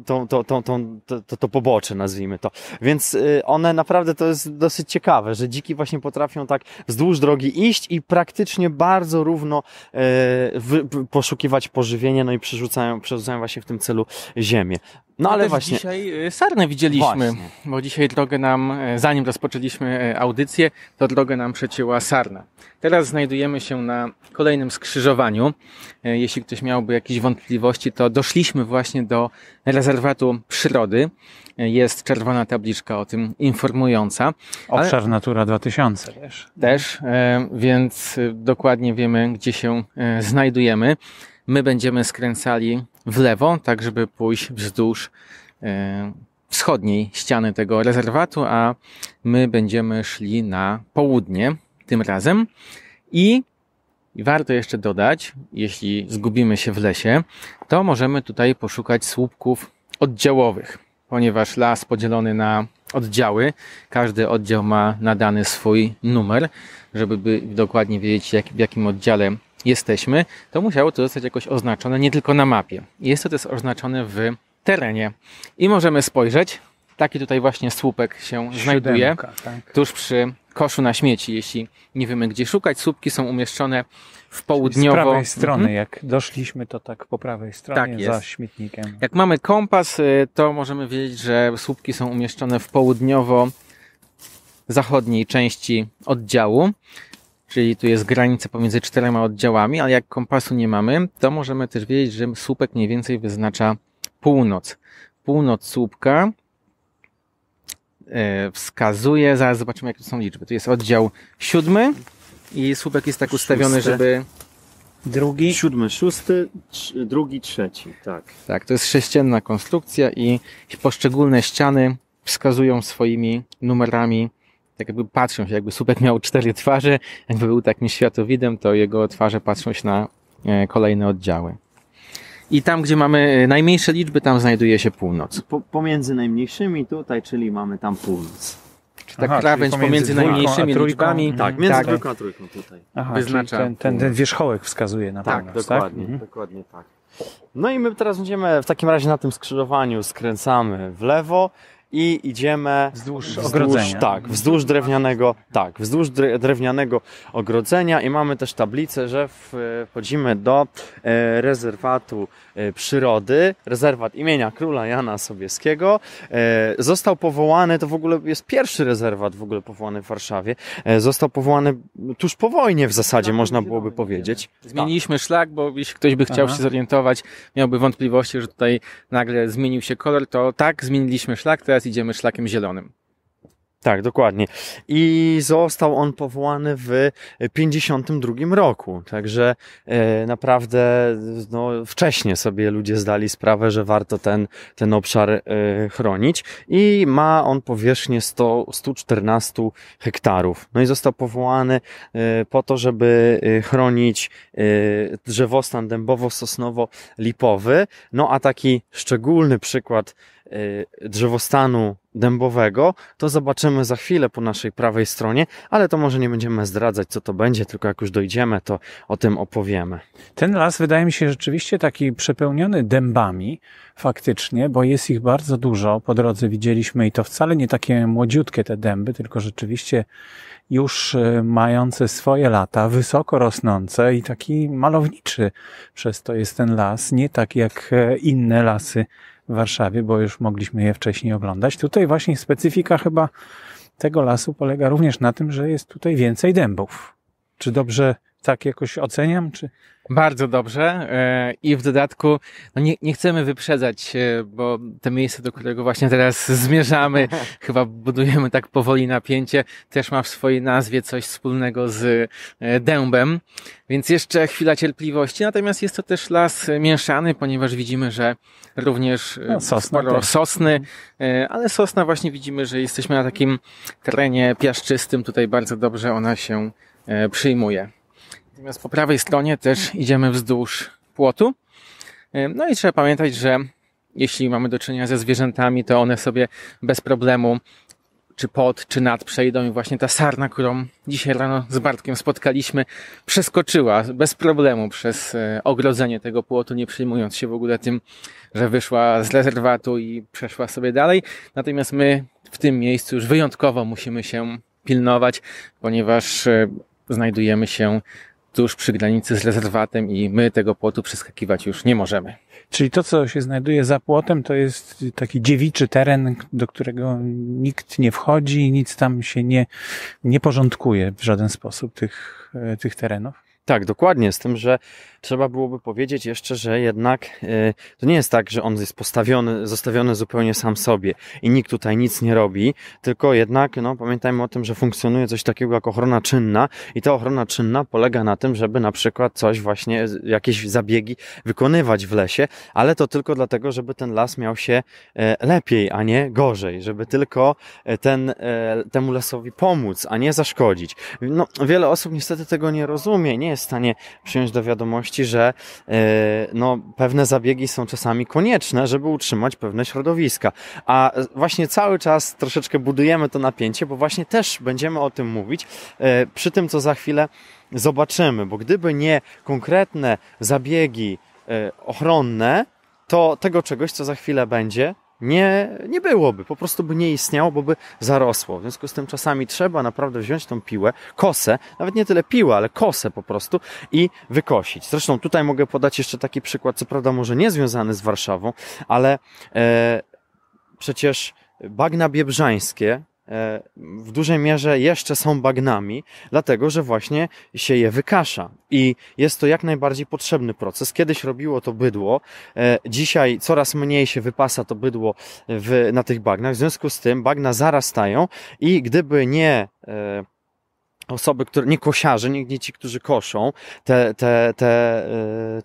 tą, to to to to, to, to ubocze, nazwijmy to. Więc y, one naprawdę to jest dosyć ciekawe, że dziki właśnie potrafią tak wzdłuż drogi iść i praktycznie bardzo równo y, poszukiwać pożywienia, no i przerzucają, przerzucają właśnie w tym celu ziemię. No, no ale właśnie. Dzisiaj y, sarnę widzieliśmy, właśnie. bo dzisiaj drogę nam, e, zanim rozpoczęliśmy e, audycję, to drogę nam przecięła sarna. Teraz znajdujemy się na kolejnym skrzyżowaniu. E, jeśli ktoś miałby jakieś wątpliwości, to doszliśmy właśnie do rezerwatu przyrody. Jest czerwona tabliczka o tym informująca. Obszar ale... Natura 2000 też. Też, więc e, dokładnie wiemy, gdzie się e, znajdujemy. My będziemy skręcali w lewo, tak żeby pójść wzdłuż e, wschodniej ściany tego rezerwatu, a my będziemy szli na południe tym razem. I i warto jeszcze dodać, jeśli zgubimy się w lesie, to możemy tutaj poszukać słupków oddziałowych, ponieważ las podzielony na oddziały, każdy oddział ma nadany swój numer, żeby dokładnie wiedzieć, jak, w jakim oddziale jesteśmy, to musiało to zostać jakoś oznaczone nie tylko na mapie. Jest to też oznaczone w terenie. I możemy spojrzeć, Taki tutaj właśnie słupek się Siódemka, znajduje tak. tuż przy koszu na śmieci, jeśli nie wiemy gdzie szukać. Słupki są umieszczone w południowo... Czyli z prawej strony, mhm. jak doszliśmy, to tak po prawej stronie tak za śmietnikiem. Jak mamy kompas, y, to możemy wiedzieć, że słupki są umieszczone w południowo zachodniej części oddziału, czyli tu jest granica pomiędzy czterema oddziałami, ale jak kompasu nie mamy, to możemy też wiedzieć, że słupek mniej więcej wyznacza północ. Północ słupka E, wskazuje. Zaraz zobaczymy, jakie są liczby. Tu jest oddział siódmy i słupek jest tak ustawiony, Szóste. żeby... Drugi. Siódmy, szósty, drugi, trzeci, tak. Tak, to jest sześcienna konstrukcja i poszczególne ściany wskazują swoimi numerami, tak jakby patrzą się, jakby słupek miał cztery twarze, jakby był takim światowidem, to jego twarze patrzą się na e, kolejne oddziały i tam, gdzie mamy y, najmniejsze liczby, tam znajduje się północ. Po, pomiędzy najmniejszymi tutaj, czyli mamy tam północ. Czy tak krawędź pomiędzy, pomiędzy najmniejszymi liczbami? Mhm. Tak, między tak. dwójką a trójką tutaj. Aha, Wyznacza ten, ten, ten, wierzchołek wskazuje na tak, północ, tak? dokładnie, tak? Dokładnie tak. No i my teraz będziemy w takim razie na tym skrzyżowaniu skręcamy w lewo i idziemy wzdłuż, wzdłuż ogrodzenia. Tak, wzdłuż drewnianego, tak, wzdłuż drewnianego ogrodzenia i mamy też tablicę, że wchodzimy do e, rezerwatu e, przyrody, rezerwat imienia króla Jana Sobieskiego. E, został powołany, to w ogóle jest pierwszy rezerwat w ogóle powołany w Warszawie. Został powołany tuż po wojnie w zasadzie, można byłoby powiedzieć. Zmieniliśmy tak. szlak, bo jeśli ktoś by chciał Aha. się zorientować, miałby wątpliwości, że tutaj nagle zmienił się kolor, to tak, zmieniliśmy szlak, teraz teraz idziemy szlakiem zielonym. Tak, dokładnie. I został on powołany w 52 roku, także e, naprawdę no, sobie ludzie zdali sprawę, że warto ten, ten obszar e, chronić i ma on powierzchnię 100, 114 hektarów. No i został powołany e, po to, żeby chronić drzewostan dębowo-sosnowo-lipowy, no a taki szczególny przykład Y, drzewostanu dębowego, to zobaczymy za chwilę po naszej prawej stronie, ale to może nie będziemy zdradzać, co to będzie, tylko jak już dojdziemy, to o tym opowiemy. Ten las wydaje mi się rzeczywiście taki przepełniony dębami, faktycznie, bo jest ich bardzo dużo. Po drodze widzieliśmy i to wcale nie takie młodziutkie te dęby, tylko rzeczywiście już y, mające swoje lata, wysoko rosnące i taki malowniczy przez to jest ten las, nie tak jak e, inne lasy w Warszawie, bo już mogliśmy je wcześniej oglądać. Tutaj właśnie specyfika chyba tego lasu polega również na tym, że jest tutaj więcej dębów. Czy dobrze tak jakoś oceniam, czy bardzo dobrze e, i w dodatku no nie, nie chcemy wyprzedzać, e, bo to miejsce, do którego właśnie teraz zmierzamy, chyba budujemy tak powoli napięcie, też ma w swojej nazwie coś wspólnego z e, dębem, więc jeszcze chwila cierpliwości, natomiast jest to też las mieszany, ponieważ widzimy, że również no, sosna sporo też. sosny, mhm. ale sosna właśnie widzimy, że jesteśmy na takim terenie piaszczystym, tutaj bardzo dobrze ona się przyjmuje. Natomiast po prawej stronie też idziemy wzdłuż płotu. No i trzeba pamiętać, że jeśli mamy do czynienia ze zwierzętami, to one sobie bez problemu czy pod, czy nad przejdą i właśnie ta sarna, którą dzisiaj rano z Bartkiem spotkaliśmy, przeskoczyła bez problemu przez e, ogrodzenie tego płotu, nie przejmując się w ogóle tym, że wyszła z rezerwatu i przeszła sobie dalej. Natomiast my w tym miejscu już wyjątkowo musimy się pilnować, ponieważ e, znajdujemy się tuż przy granicy z rezerwatem i my tego płotu przeskakiwać już nie możemy. Czyli to, co się znajduje za płotem, to jest taki dziewiczy teren, do którego nikt nie wchodzi i nic tam się nie, nie porządkuje w żaden sposób tych, e, tych terenów? Tak, dokładnie, z tym, że trzeba byłoby powiedzieć jeszcze, że jednak e, to nie jest tak, że on jest postawiony, zostawiony zupełnie sam sobie i nikt tutaj nic nie robi, tylko jednak no, pamiętajmy o tym, że funkcjonuje coś takiego jak ochrona czynna i ta ochrona czynna polega na tym, żeby na przykład coś właśnie, jakieś zabiegi wykonywać w lesie, ale to tylko dlatego, żeby ten las miał się e, lepiej, a nie gorzej, żeby tylko e, ten, temu lasowi pomóc, a nie zaszkodzić. No, wiele osób niestety tego nie rozumie, nie jest w stanie przyjąć do wiadomości, że e, no, pewne zabiegi są czasami konieczne, żeby utrzymać pewne środowiska. A właśnie cały czas troszeczkę budujemy to napięcie, bo właśnie też będziemy o tym mówić e, przy tym, co za chwilę zobaczymy, bo gdyby nie konkretne zabiegi e, ochronne, to tego czegoś, co za chwilę będzie, nie, nie byłoby, po prostu by nie istniało, bo by zarosło. W związku z tym czasami trzeba naprawdę wziąć tą piłę, kosę, nawet nie tyle piłę, ale kosę po prostu i wykosić. Zresztą tutaj mogę podać jeszcze taki przykład, co prawda może nie związany z Warszawą, ale e, przecież bagna biebrzańskie E, w dużej mierze jeszcze są bagnami, dlatego że właśnie się je wykasza. I jest to jak najbardziej potrzebny proces. Kiedyś robiło to bydło, e, dzisiaj coraz mniej się wypasa to bydło w, na tych bagnach, w związku z tym bagna zarastają i gdyby nie e, osoby, które nie kosiarze, nie, nie ci, którzy koszą te, te, te,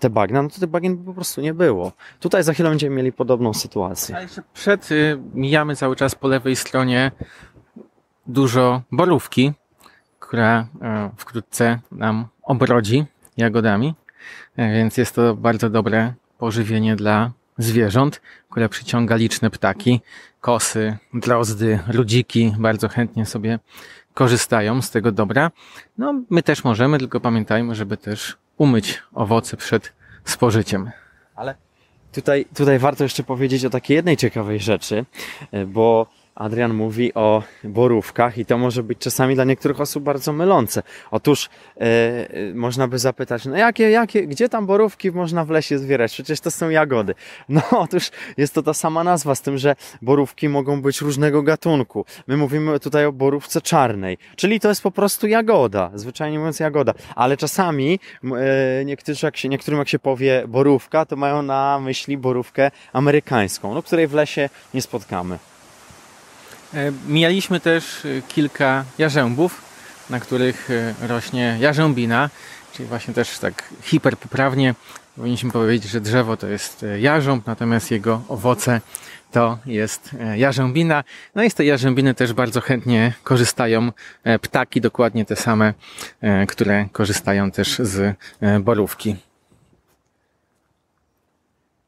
te bagna, no to tych bagien po prostu nie było. Tutaj za chwilę będziemy mieli podobną sytuację. Ale przed y, mijamy cały czas po lewej stronie dużo borówki, która e, wkrótce nam obrodzi jagodami, e, więc jest to bardzo dobre pożywienie dla zwierząt, które przyciąga liczne ptaki, kosy, drozdy, ludziki bardzo chętnie sobie korzystają z tego dobra. No, my też możemy, tylko pamiętajmy, żeby też umyć owoce przed spożyciem. Ale tutaj, tutaj warto jeszcze powiedzieć o takiej jednej ciekawej rzeczy, e, bo Adrian mówi o borówkach i to może być czasami dla niektórych osób bardzo mylące. Otóż yy, można by zapytać, no jakie, jakie, gdzie tam borówki można w lesie zbierać? Przecież to są jagody. No otóż jest to ta sama nazwa, z tym, że borówki mogą być różnego gatunku. My mówimy tutaj o borówce czarnej, czyli to jest po prostu jagoda, zwyczajnie mówiąc jagoda. Ale czasami yy, niektórzy, jak się, niektórym jak się powie borówka, to mają na myśli borówkę amerykańską, no której w lesie nie spotkamy. E, mijaliśmy też e, kilka jarzębów, na których e, rośnie jarzębina, czyli właśnie też tak hiperpoprawnie powinniśmy powiedzieć, że drzewo to jest jarząb, natomiast jego owoce to jest jarzębina. No i z tej jarzębiny też bardzo chętnie korzystają ptaki, dokładnie te same, które korzystają też z borówki.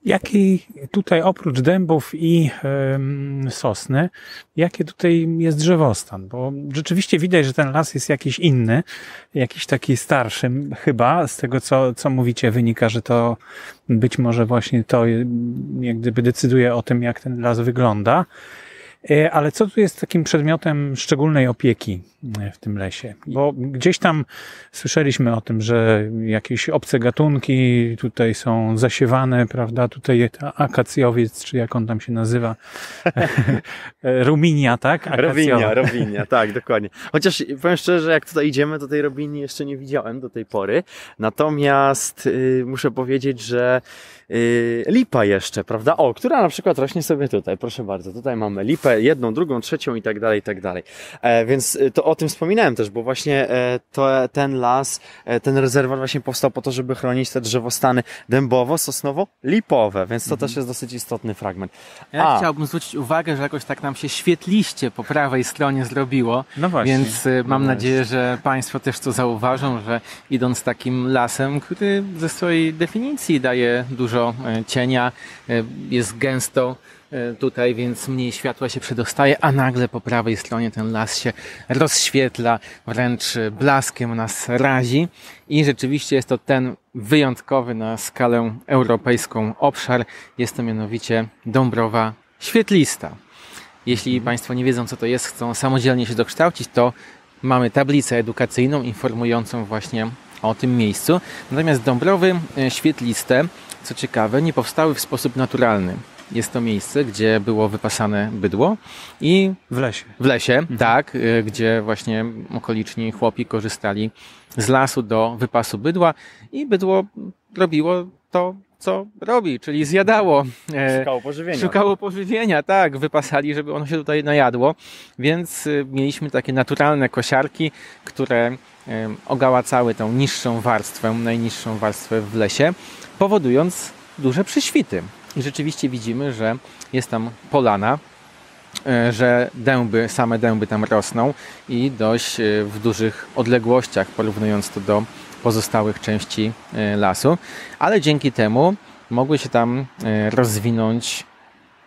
Jakie tutaj oprócz dębów i sosny, jakie tutaj jest drzewostan? Bo rzeczywiście widać, że ten las jest jakiś inny, jakiś taki starszy chyba, z tego co, co mówicie wynika, że to być może właśnie to jak gdyby decyduje o tym, jak ten las wygląda. E, ale co tu jest takim przedmiotem szczególnej opieki e, w tym lesie? Bo gdzieś tam słyszeliśmy o tym, że jakieś obce gatunki tutaj są zasiewane, prawda? Tutaj akacjowiec, czy jak on tam się nazywa? E, ruminia, tak? Robinia, robinia, tak, dokładnie. Chociaż powiem szczerze, jak tutaj idziemy, to tej robini jeszcze nie widziałem do tej pory. Natomiast yy, muszę powiedzieć, że Yy, lipa jeszcze, prawda? O, która na przykład rośnie sobie tutaj, proszę bardzo. Tutaj mamy lipę, jedną, drugą, trzecią i tak dalej, i tak dalej. E, więc y, to o tym wspominałem też, bo właśnie e, to, e, ten las, ten rezerwat właśnie powstał po to, żeby chronić te drzewostany dębowo-sosnowo-lipowe, więc to mhm. też jest dosyć istotny fragment. Ja A. chciałbym zwrócić uwagę, że jakoś tak nam się świetliście po prawej stronie zrobiło, no właśnie. więc y, no mam no nadzieję, że Państwo też to zauważą, że idąc takim lasem, który ze swojej definicji daje dużo dużo e, cienia, e, jest gęsto e, tutaj, więc mniej światła się przedostaje, a nagle po prawej stronie ten las się rozświetla, wręcz blaskiem nas razi i rzeczywiście jest to ten wyjątkowy na skalę europejską obszar, jest to mianowicie Dąbrowa Świetlista. Jeśli Państwo nie wiedzą, co to jest, chcą samodzielnie się dokształcić, to mamy tablicę edukacyjną informującą właśnie o tym miejscu. Natomiast Dąbrowy Świetliste co ciekawe, nie powstały w sposób naturalny. Jest to miejsce, gdzie było wypasane bydło i. W lesie. W lesie, mhm. tak, y, gdzie właśnie okoliczni chłopi korzystali z lasu do wypasu bydła i bydło robiło to co robi, czyli zjadało. E, szukało pożywienia. Szukało pożywienia, tak. Wypasali, żeby ono się tutaj najadło. Więc y, mieliśmy takie naturalne kosiarki, które ogałacały tą niższą warstwę, najniższą warstwę w lesie, powodując duże przyświty. I rzeczywiście widzimy, że jest tam polana, e, że dęby, same dęby tam rosną i dość e, w dużych odległościach, porównując to do pozostałych części e, lasu, ale dzięki temu mogły się tam e, rozwinąć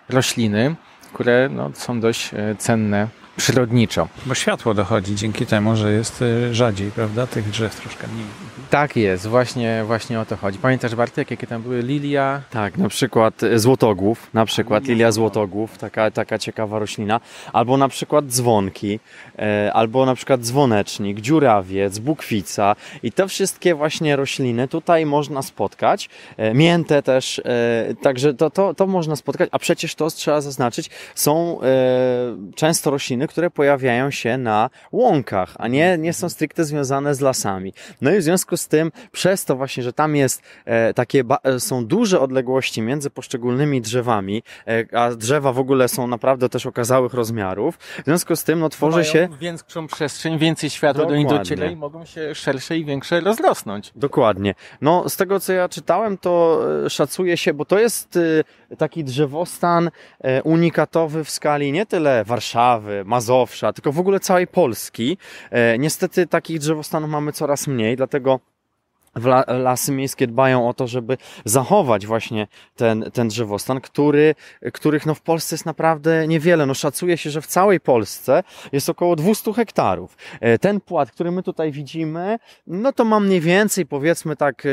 rośliny, które no, są dość e, cenne przyrodniczo. Bo światło dochodzi dzięki temu, że jest y, rzadziej, prawda? Tych drzew troszkę mniej. Tak jest, właśnie, właśnie o to chodzi. Pamiętasz Bartek, jakie tam były lilia? Tak, na przykład y, złotogłów, na przykład lilia złotogłów, taka, taka ciekawa roślina. Albo na przykład dzwonki, y, albo na przykład dzwonecznik, dziurawiec, bukwica i te wszystkie właśnie rośliny tutaj można spotkać. Mięte też, także to, to, to można spotkać, a przecież to trzeba zaznaczyć, są często rośliny, które pojawiają się na łąkach, a nie, nie są stricte związane z lasami. No i w związku z tym, przez to właśnie, że tam jest e, takie, e, są duże odległości między poszczególnymi drzewami, e, a drzewa w ogóle są naprawdę też okazałych rozmiarów, w związku z tym no tworzy Mają się... większą przestrzeń, więcej światła Dokładnie. do nich dociera i mogą się szersze i większe rozrosnąć. Dokładnie. No z tego, co ja czytałem, to e, szacuje się, bo to jest e, taki drzewostan unikatowy w skali nie tyle Warszawy, Mazurki, Mazowsza, tylko w ogóle całej Polski. E, niestety takich drzewostanów mamy coraz mniej, dlatego lasy miejskie dbają o to, żeby zachować właśnie ten, ten drzewostan, który, których no w Polsce jest naprawdę niewiele. No szacuje się, że w całej Polsce jest około 200 hektarów. E, ten płat, który my tutaj widzimy, no to ma mniej więcej, powiedzmy tak, e,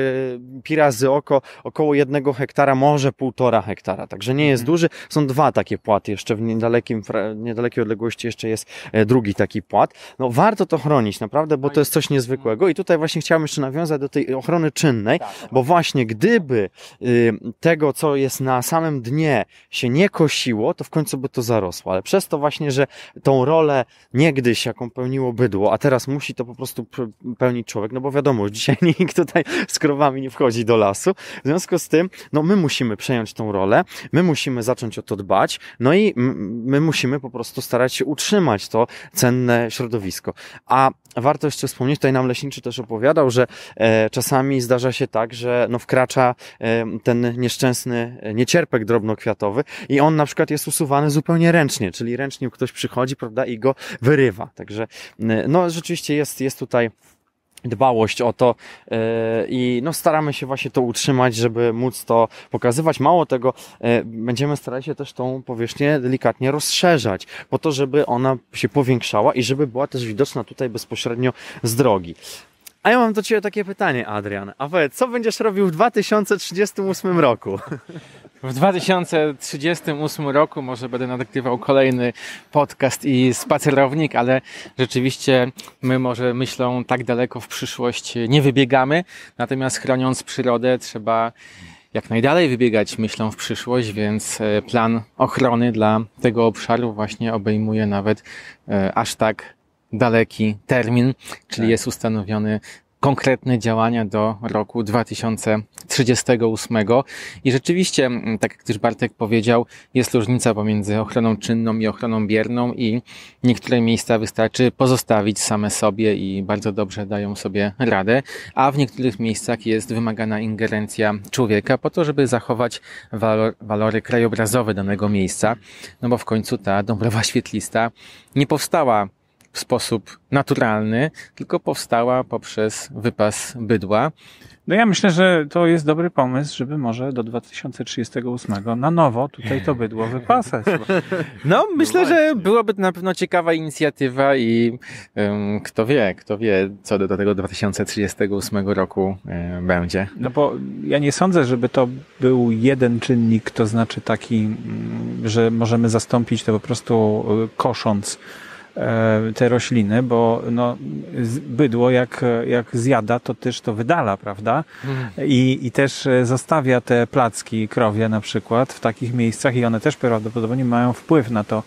pirazy oko, około jednego hektara, może półtora hektara. Także nie jest mhm. duży. Są dwa takie płaty jeszcze w niedalekim, niedalekiej odległości jeszcze jest e, drugi taki płat. No warto to chronić naprawdę, bo to jest coś niezwykłego. I tutaj właśnie chciałem jeszcze nawiązać do tej ochrony czynnej, tak, bo właśnie gdyby y, tego, co jest na samym dnie, się nie kosiło, to w końcu by to zarosło. Ale przez to właśnie, że tą rolę niegdyś, jaką pełniło bydło, a teraz musi to po prostu pełnić człowiek, no bo wiadomo, już dzisiaj nikt tutaj z krowami nie wchodzi do lasu. W związku z tym, no my musimy przejąć tą rolę, my musimy zacząć o to dbać, no i my musimy po prostu starać się utrzymać to cenne środowisko. A warto jeszcze wspomnieć, tutaj nam leśniczy też opowiadał, że e, czasami zdarza się tak, że no wkracza e, ten nieszczęsny e, niecierpek drobnokwiatowy i on na przykład jest usuwany zupełnie ręcznie, czyli ręcznie ktoś przychodzi, prawda, i go wyrywa. Także e, no rzeczywiście jest, jest tutaj dbałość o to i no staramy się właśnie to utrzymać, żeby móc to pokazywać. Mało tego, będziemy starali się też tą powierzchnię delikatnie rozszerzać, po to, żeby ona się powiększała i żeby była też widoczna tutaj bezpośrednio z drogi. A ja mam do Ciebie takie pytanie, Adrian. A we, co będziesz robił w 2038 roku? W 2038 roku może będę nadyktywał kolejny podcast i spacerownik, ale rzeczywiście my może myślą tak daleko w przyszłość nie wybiegamy, natomiast chroniąc przyrodę trzeba jak najdalej wybiegać myślą w przyszłość, więc e, plan ochrony dla tego obszaru właśnie obejmuje nawet e, aż tak daleki termin, czyli tak. jest ustanowiony konkretne działania do roku 2038. I rzeczywiście, tak jak też Bartek powiedział, jest różnica pomiędzy ochroną czynną i ochroną bierną i niektóre miejsca wystarczy pozostawić same sobie i bardzo dobrze dają sobie radę, a w niektórych miejscach jest wymagana ingerencja człowieka po to, żeby zachować walor, walory krajobrazowe danego miejsca, no bo w końcu ta Dąbrowa Świetlista nie powstała w sposób naturalny, tylko powstała poprzez wypas bydła. No ja myślę, że to jest dobry pomysł, żeby może do 2038 na nowo tutaj to bydło wypasać. No myślę, że byłaby to na pewno ciekawa inicjatywa i um, kto wie, kto wie, co do tego 2038 roku um, będzie. No bo ja nie sądzę, żeby to był jeden czynnik, to znaczy taki, mm, że możemy zastąpić to po prostu e, kosząc E, te rośliny, bo no, bydło jak, jak zjada, to też to wydala, prawda? Mhm. I, I też e, zostawia te placki krowie na przykład w takich miejscach i one też prawdopodobnie mają wpływ na to,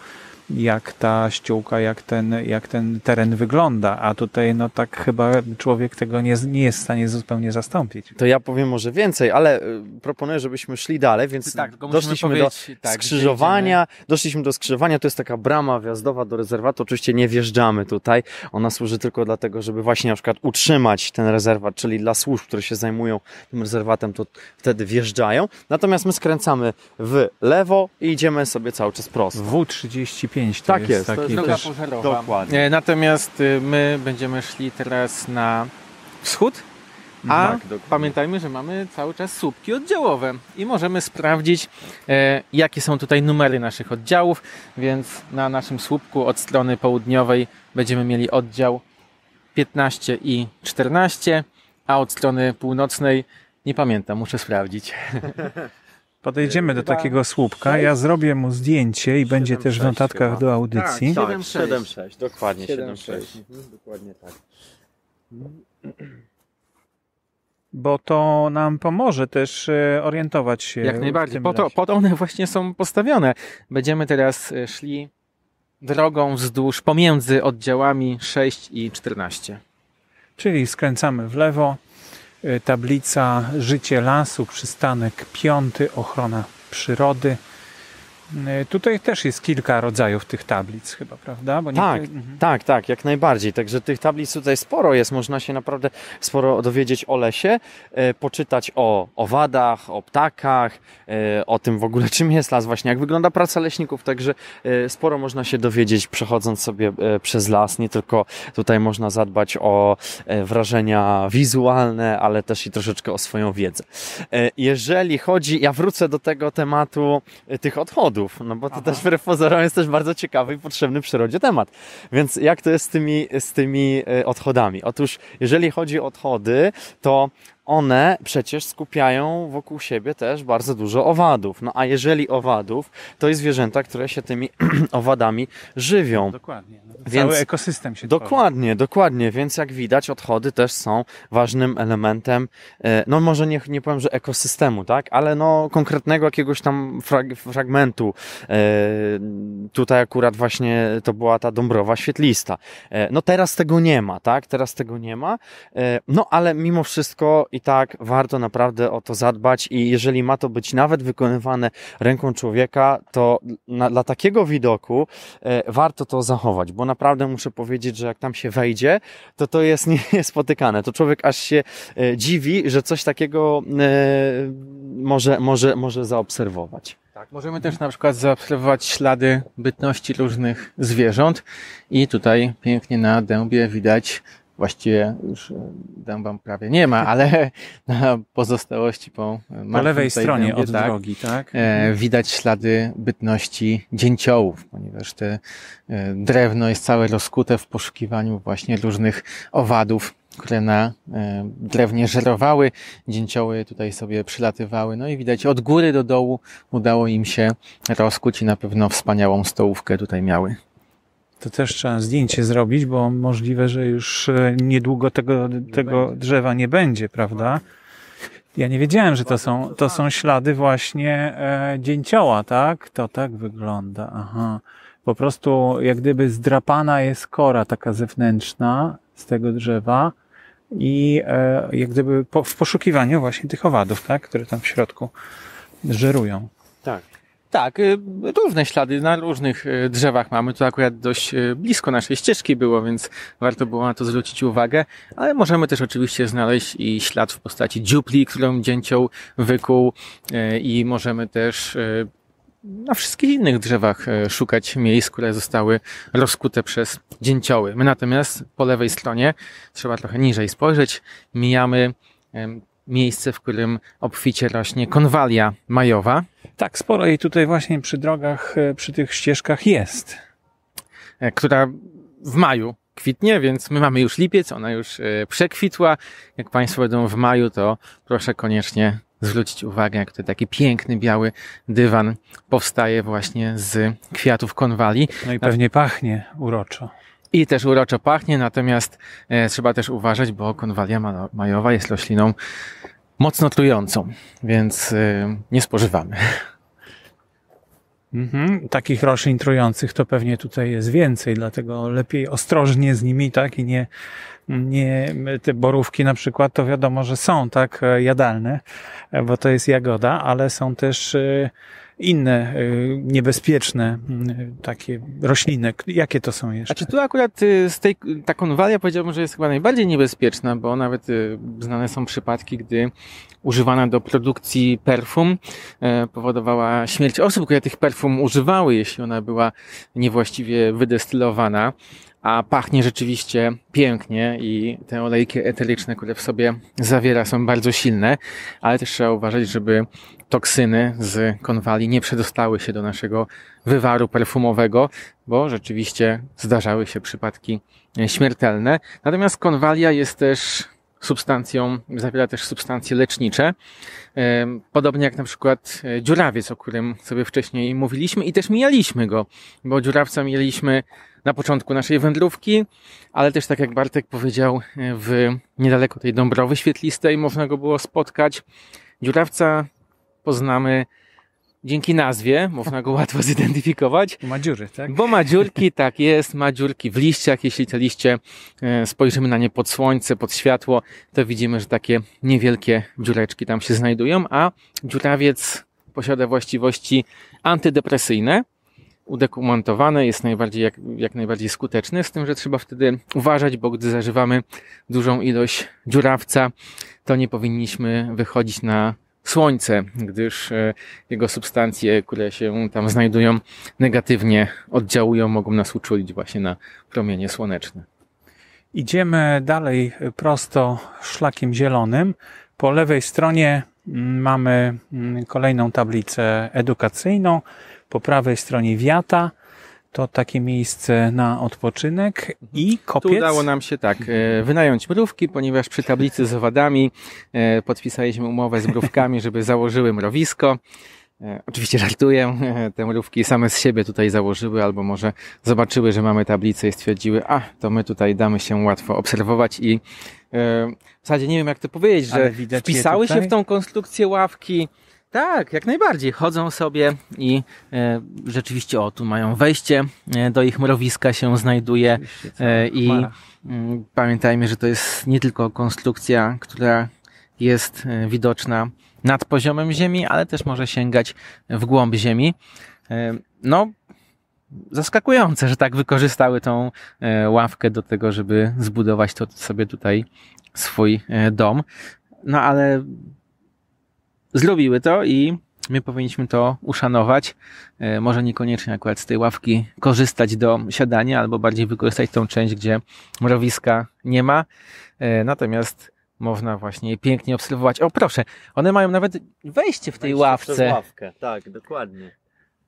jak ta ściółka, jak ten, jak ten teren wygląda, a tutaj no tak chyba człowiek tego nie, nie jest w stanie zupełnie zastąpić. To ja powiem może więcej, ale e, proponuję, żebyśmy szli dalej, więc no tak, doszliśmy do tak, skrzyżowania, doszliśmy do skrzyżowania, to jest taka brama wjazdowa do rezerwatu, oczywiście nie wjeżdżamy tutaj, ona służy tylko dlatego, żeby właśnie na przykład utrzymać ten rezerwat, czyli dla służb, które się zajmują tym rezerwatem, to wtedy wjeżdżają, natomiast my skręcamy w lewo i idziemy sobie cały czas prosto. W35 5 to tak jest. jest taki to jest droga Dokładnie. E, natomiast y, my będziemy szli teraz na wschód, a tak, pamiętajmy, że mamy cały czas słupki oddziałowe i możemy sprawdzić, e, jakie są tutaj numery naszych oddziałów, więc na naszym słupku od strony południowej będziemy mieli oddział 15 i 14, a od strony północnej nie pamiętam, muszę sprawdzić. Podejdziemy do takiego słupka, ja zrobię mu zdjęcie i będzie też w notatkach do audycji. Tak, 7-6, dokładnie 7-6. Mhm, dokładnie tak. Bo to nam pomoże też e, orientować się. Jak najbardziej. Po to, po to one właśnie są postawione. Będziemy teraz e, szli drogą wzdłuż pomiędzy oddziałami 6 i 14. Czyli skręcamy w lewo, tablica Życie lasu, przystanek piąty, ochrona przyrody. Y, tutaj też jest kilka rodzajów tych tablic chyba, prawda? Bo tak, mhm. tak, tak, jak najbardziej. Także tych tablic tutaj sporo jest. Można się naprawdę sporo dowiedzieć o lesie, e, poczytać o owadach, o ptakach, e, o tym w ogóle czym jest las właśnie, jak wygląda praca leśników. Także e, sporo można się dowiedzieć przechodząc sobie przez las. Nie tylko tutaj można zadbać o wrażenia wizualne, ale też i troszeczkę o swoją wiedzę. Jeżeli chodzi, ja wrócę do tego tematu tych odchodów no bo to Aha. też wbrew pozorom jest też bardzo ciekawy i potrzebny przyrodzie temat. Więc jak to jest z tymi, z tymi y, odchodami? Otóż, jeżeli chodzi o odchody, to one przecież skupiają wokół siebie też bardzo dużo owadów. No a jeżeli owadów, to i zwierzęta, które się tymi owadami żywią. Dokładnie. No Więc, cały ekosystem się Dokładnie, tworzy. dokładnie. Więc jak widać, odchody też są ważnym elementem, e, no może nie, nie powiem, że ekosystemu, tak, ale no konkretnego jakiegoś tam frag fragmentu. E, tutaj akurat właśnie to była ta Dąbrowa Świetlista. E, no teraz tego nie ma, tak, teraz tego nie ma. No ale mimo wszystko i tak warto naprawdę o to zadbać i jeżeli ma to być nawet wykonywane ręką człowieka, to na, dla takiego widoku e, warto to zachować, bo naprawdę muszę powiedzieć, że jak tam się wejdzie, to to jest niespotykane. To człowiek aż się e, dziwi, że coś takiego e, może, może, może zaobserwować. Tak, możemy też na przykład zaobserwować ślady bytności różnych zwierząt i tutaj pięknie na dębie widać właściwie już e, dam wam prawie nie ma, ale na pozostałości po, po lewej stronie dębie, od tak, drogi, tak? E, mhm. widać ślady bytności dzięciołów, ponieważ te e, drewno jest całe rozkute w poszukiwaniu właśnie różnych owadów, które na drewnie żerowały. Dzięcioły tutaj sobie przylatywały. No i widać od góry do dołu udało im się rozkuć i na pewno wspaniałą stołówkę tutaj miały. To też trzeba zdjęcie zrobić, bo możliwe, że już e, niedługo tego, tego drzewa nie będzie, prawda? Ja nie wiedziałem, że to są, to są ślady właśnie e, dzięcioła, tak? To tak wygląda. Aha. Po prostu jak gdyby zdrapana jest kora taka zewnętrzna z tego drzewa i e, jak gdyby po, w poszukiwaniu właśnie tych owadów, tak? Które tam w środku żerują. Tak. Tak, y, różne ślady na różnych y, drzewach mamy. To akurat dość y, blisko naszej ścieżki było, więc warto było na to zwrócić uwagę. Ale możemy też oczywiście znaleźć i ślad w postaci dziupli, którą dzięcioł wykuł i możemy też na wszystkich innych drzewach szukać miejsc, które zostały rozkute przez dzięcioły. My natomiast po lewej stronie, trzeba trochę niżej spojrzeć, mijamy miejsce, w którym obficie rośnie konwalia majowa. Tak, sporo jej tutaj właśnie przy drogach, e, przy tych ścieżkach jest. E, która w maju kwitnie, więc my mamy już lipiec, ona już e, przekwitła. Jak Państwo będą w maju, to proszę koniecznie zwrócić uwagę, jak to taki piękny biały dywan powstaje właśnie z kwiatów konwali. No i pewnie pachnie uroczo i też uroczo pachnie, natomiast e, trzeba też uważać, bo konwalia majowa jest rośliną mocno trującą, więc e, nie spożywamy. Mhm. Takich roślin trujących to pewnie tutaj jest więcej, dlatego lepiej ostrożnie z nimi, tak? I nie, nie, te borówki na przykład to wiadomo, że są, tak? E, jadalne, bo to jest jagoda, ale są też inne y, niebezpieczne y, takie rośliny. Jakie to są jeszcze? A czy tu akurat y, z tej, ta konwalia powiedziałbym, że jest chyba najbardziej niebezpieczna, bo nawet znane są przypadki, gdy używana do produkcji perfum powodowała śmierć osób, które tych perfum używały, jeśli ona była niewłaściwie wydestylowana a pachnie rzeczywiście pięknie i te olejki eteryczne, które w sobie zawiera są bardzo silne, ale też trzeba uważać, żeby toksyny z konwali nie przedostały się do naszego wywaru perfumowego, bo rzeczywiście zdarzały się przypadki śmiertelne. Natomiast konwalia jest też substancją, zawiera też substancje lecznicze. Podobnie jak na przykład e, dziurawiec, o którym sobie wcześniej mówiliśmy i też mijaliśmy go, bo dziurawca mieliśmy na początku naszej wędrówki, ale też tak jak Bartek powiedział, e, w niedaleko tej Dąbrowy Świetlistej można go było spotkać. Dziurawca poznamy dzięki nazwie można go łatwo zidentyfikować. Ma dziury, tak? Bo ma dziurki, tak jest, ma dziurki w liściach. Jeśli te liście e, spojrzymy na nie pod słońce, pod światło, to widzimy, że takie niewielkie dziureczki tam się znajdują, a dziurawiec posiada właściwości antydepresyjne, udokumentowane, jest najbardziej, jak, jak najbardziej skuteczny, z tym, że trzeba wtedy uważać, bo gdy zażywamy dużą ilość dziurawca, to nie powinniśmy wychodzić na słońce, gdyż e, jego substancje, które się tam znajdują, negatywnie oddziałują, mogą nas uczulić właśnie na promienie słoneczne. Idziemy dalej prosto szlakiem zielonym. Po lewej stronie mm, mamy mm, kolejną tablicę edukacyjną, po prawej stronie wiata, to takie miejsce na odpoczynek i mhm. kopiec. Tu udało nam się tak, e, wynająć mrówki, ponieważ przy tablicy z owadami e, podpisaliśmy umowę z mrówkami, żeby założyły mrowisko. E, oczywiście żartuję, te mrówki same z siebie tutaj założyły, albo może zobaczyły, że mamy tablicę i stwierdziły, a to my tutaj damy się łatwo obserwować i w zasadzie nie wiem jak to powiedzieć, że wpisały się w tą konstrukcję ławki, tak, jak najbardziej. Chodzą sobie i e, rzeczywiście o, tu mają wejście, e, do ich mrowiska się znajduje e, i m, mm, pamiętajmy, że to jest nie tylko konstrukcja, która jest e, widoczna nad poziomem ziemi, ale też może sięgać w głąb ziemi. E, no, zaskakujące, że tak wykorzystały tą e, ławkę do tego, żeby zbudować to sobie tutaj swój dom. No ale zrobiły to i my powinniśmy to uszanować. E, może niekoniecznie akurat z tej ławki korzystać do siadania, albo bardziej wykorzystać tą część, gdzie mrowiska nie ma. E, natomiast można właśnie pięknie obserwować. O proszę, one mają nawet wejście w tej wejście ławce. ławkę, tak, dokładnie.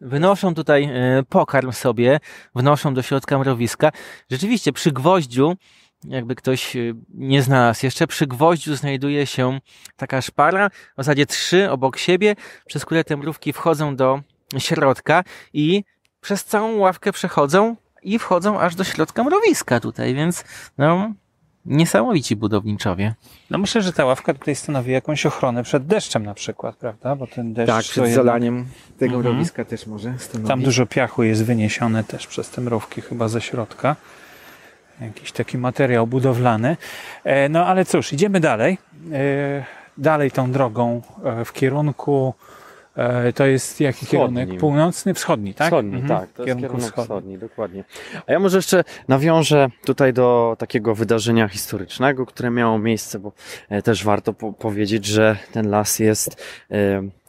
Wynoszą tutaj e, pokarm sobie, wnoszą do środka mrowiska. Rzeczywiście przy gwoździu jakby ktoś y, nie znalazł. Jeszcze przy gwoździu znajduje się taka szpara, w zasadzie trzy obok siebie, przez które te mrówki wchodzą do środka i przez całą ławkę przechodzą i wchodzą aż do środka mrowiska tutaj, więc no, niesamowici budowniczowie. No myślę, że ta ławka tutaj stanowi jakąś ochronę przed deszczem na przykład, prawda? Bo ten deszcz... Tak, przed zalaniem jednak... tego mhm. mrowiska też może stanowić. Tam dużo piachu jest wyniesione też przez te mrówki chyba ze środka jakiś taki materiał budowlany. E, no ale cóż, idziemy dalej. E, dalej tą drogą e, w kierunku to jest jaki wschodnim. kierunek? Północny, wschodni, tak? Wschodni, mhm. tak. To kierunek wschodni. wschodni, dokładnie. A ja może jeszcze nawiążę tutaj do takiego wydarzenia historycznego, które miało miejsce, bo też warto po powiedzieć, że ten las jest.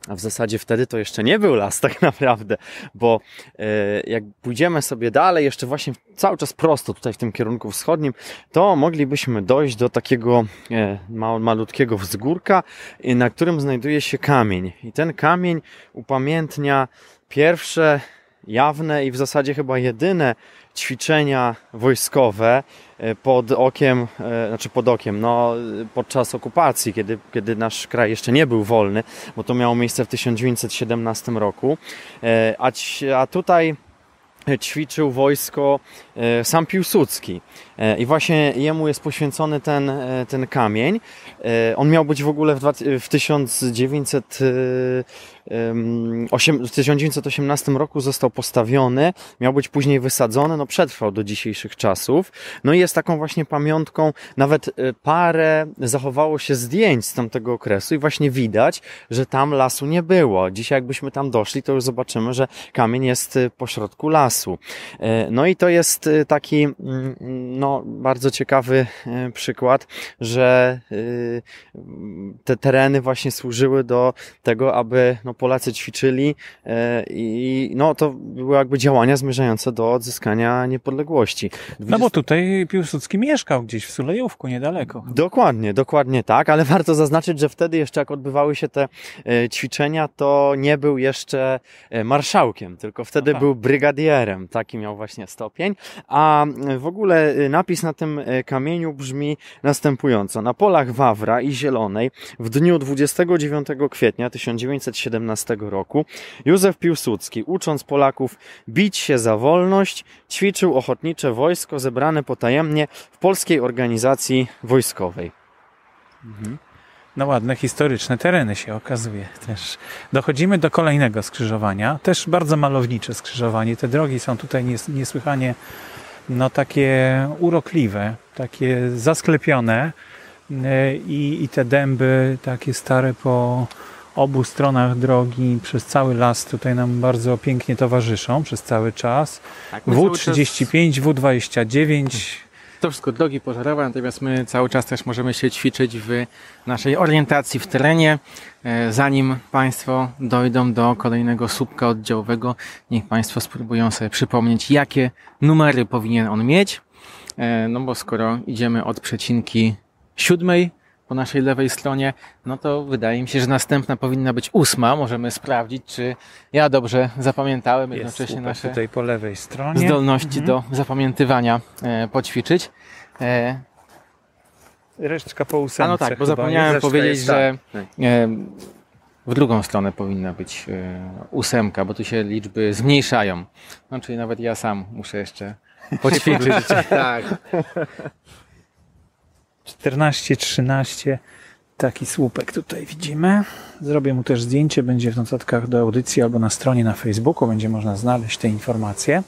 A w zasadzie wtedy to jeszcze nie był las tak naprawdę, bo e, jak pójdziemy sobie dalej, jeszcze właśnie cały czas prosto tutaj w tym kierunku wschodnim, to moglibyśmy dojść do takiego e, malutkiego wzgórka, na którym znajduje się kamień. I ten kamień upamiętnia pierwsze jawne i w zasadzie chyba jedyne ćwiczenia wojskowe e, pod okiem, e, znaczy pod okiem, no podczas okupacji, kiedy, kiedy nasz kraj jeszcze nie był wolny, bo to miało miejsce w 1917 roku, e, a, a tutaj ćwiczył wojsko sam Piłsudski. I właśnie jemu jest poświęcony ten, ten kamień. On miał być w ogóle w, 1900, w 1918 roku został postawiony, miał być później wysadzony, no przetrwał do dzisiejszych czasów. No i jest taką właśnie pamiątką, nawet e, parę zachowało się zdjęć z tamtego okresu i właśnie widać, że tam lasu nie było. Dzisiaj jakbyśmy tam doszli, to już zobaczymy, że kamień jest e, pośrodku lasu. E, no i to jest taki mm, no, bardzo ciekawy przykład, że te tereny właśnie służyły do tego, aby no, no Polacy ćwiczyli e, i no to były jakby działania zmierzające do odzyskania niepodległości. 20... No bo tutaj Piłsudski mieszkał gdzieś w Sulejówku, niedaleko. Dokładnie, dokładnie tak, ale warto zaznaczyć, że wtedy jeszcze jak odbywały się te e, ćwiczenia, to nie był jeszcze e, marszałkiem, tylko wtedy no tak. był brygadierem, taki miał właśnie stopień, a w ogóle napis na tym kamieniu brzmi następująco. Na polach Wawra i Zielonej w dniu 29 kwietnia 1917 17 roku, Józef Piłsudski, ucząc Polaków bić się za wolność, ćwiczył ochotnicze wojsko zebrane potajemnie w polskiej organizacji wojskowej. Mhm. No ładne, historyczne tereny się okazuje też. Dochodzimy do kolejnego skrzyżowania, też bardzo malownicze skrzyżowanie. Te drogi są tutaj nies niesłychanie no, takie urokliwe, takie zasklepione y, i, i te dęby takie stare po, obu stronach drogi przez cały las tutaj nam bardzo pięknie towarzyszą przez cały czas. Tak, W35, czas... W29. To wszystko drogi pożarowe, natomiast my cały czas też możemy się ćwiczyć w naszej orientacji w terenie. E, zanim Państwo dojdą do kolejnego słupka oddziałowego, niech Państwo spróbują sobie przypomnieć, jakie numery powinien on mieć. E, no bo skoro idziemy od przecinki siódmej, po naszej lewej stronie, no to wydaje mi się, że następna powinna być ósma. Możemy sprawdzić, czy ja dobrze zapamiętałem Jest jednocześnie nasze tutaj po lewej stronie. zdolności mhm. do zapamiętywania e, poćwiczyć. E, Resztka po ósemce. A no tak, bo zapomniałem powiedzieć, że tak. e, w drugą stronę powinna być e, ósemka, bo tu się liczby zmniejszają. No, czyli nawet ja sam muszę jeszcze poćwiczyć. tak. 14, 13 taki słupek tutaj widzimy. Zrobię mu też zdjęcie, będzie w notatkach do audycji albo na stronie na Facebooku, będzie można znaleźć te informacje.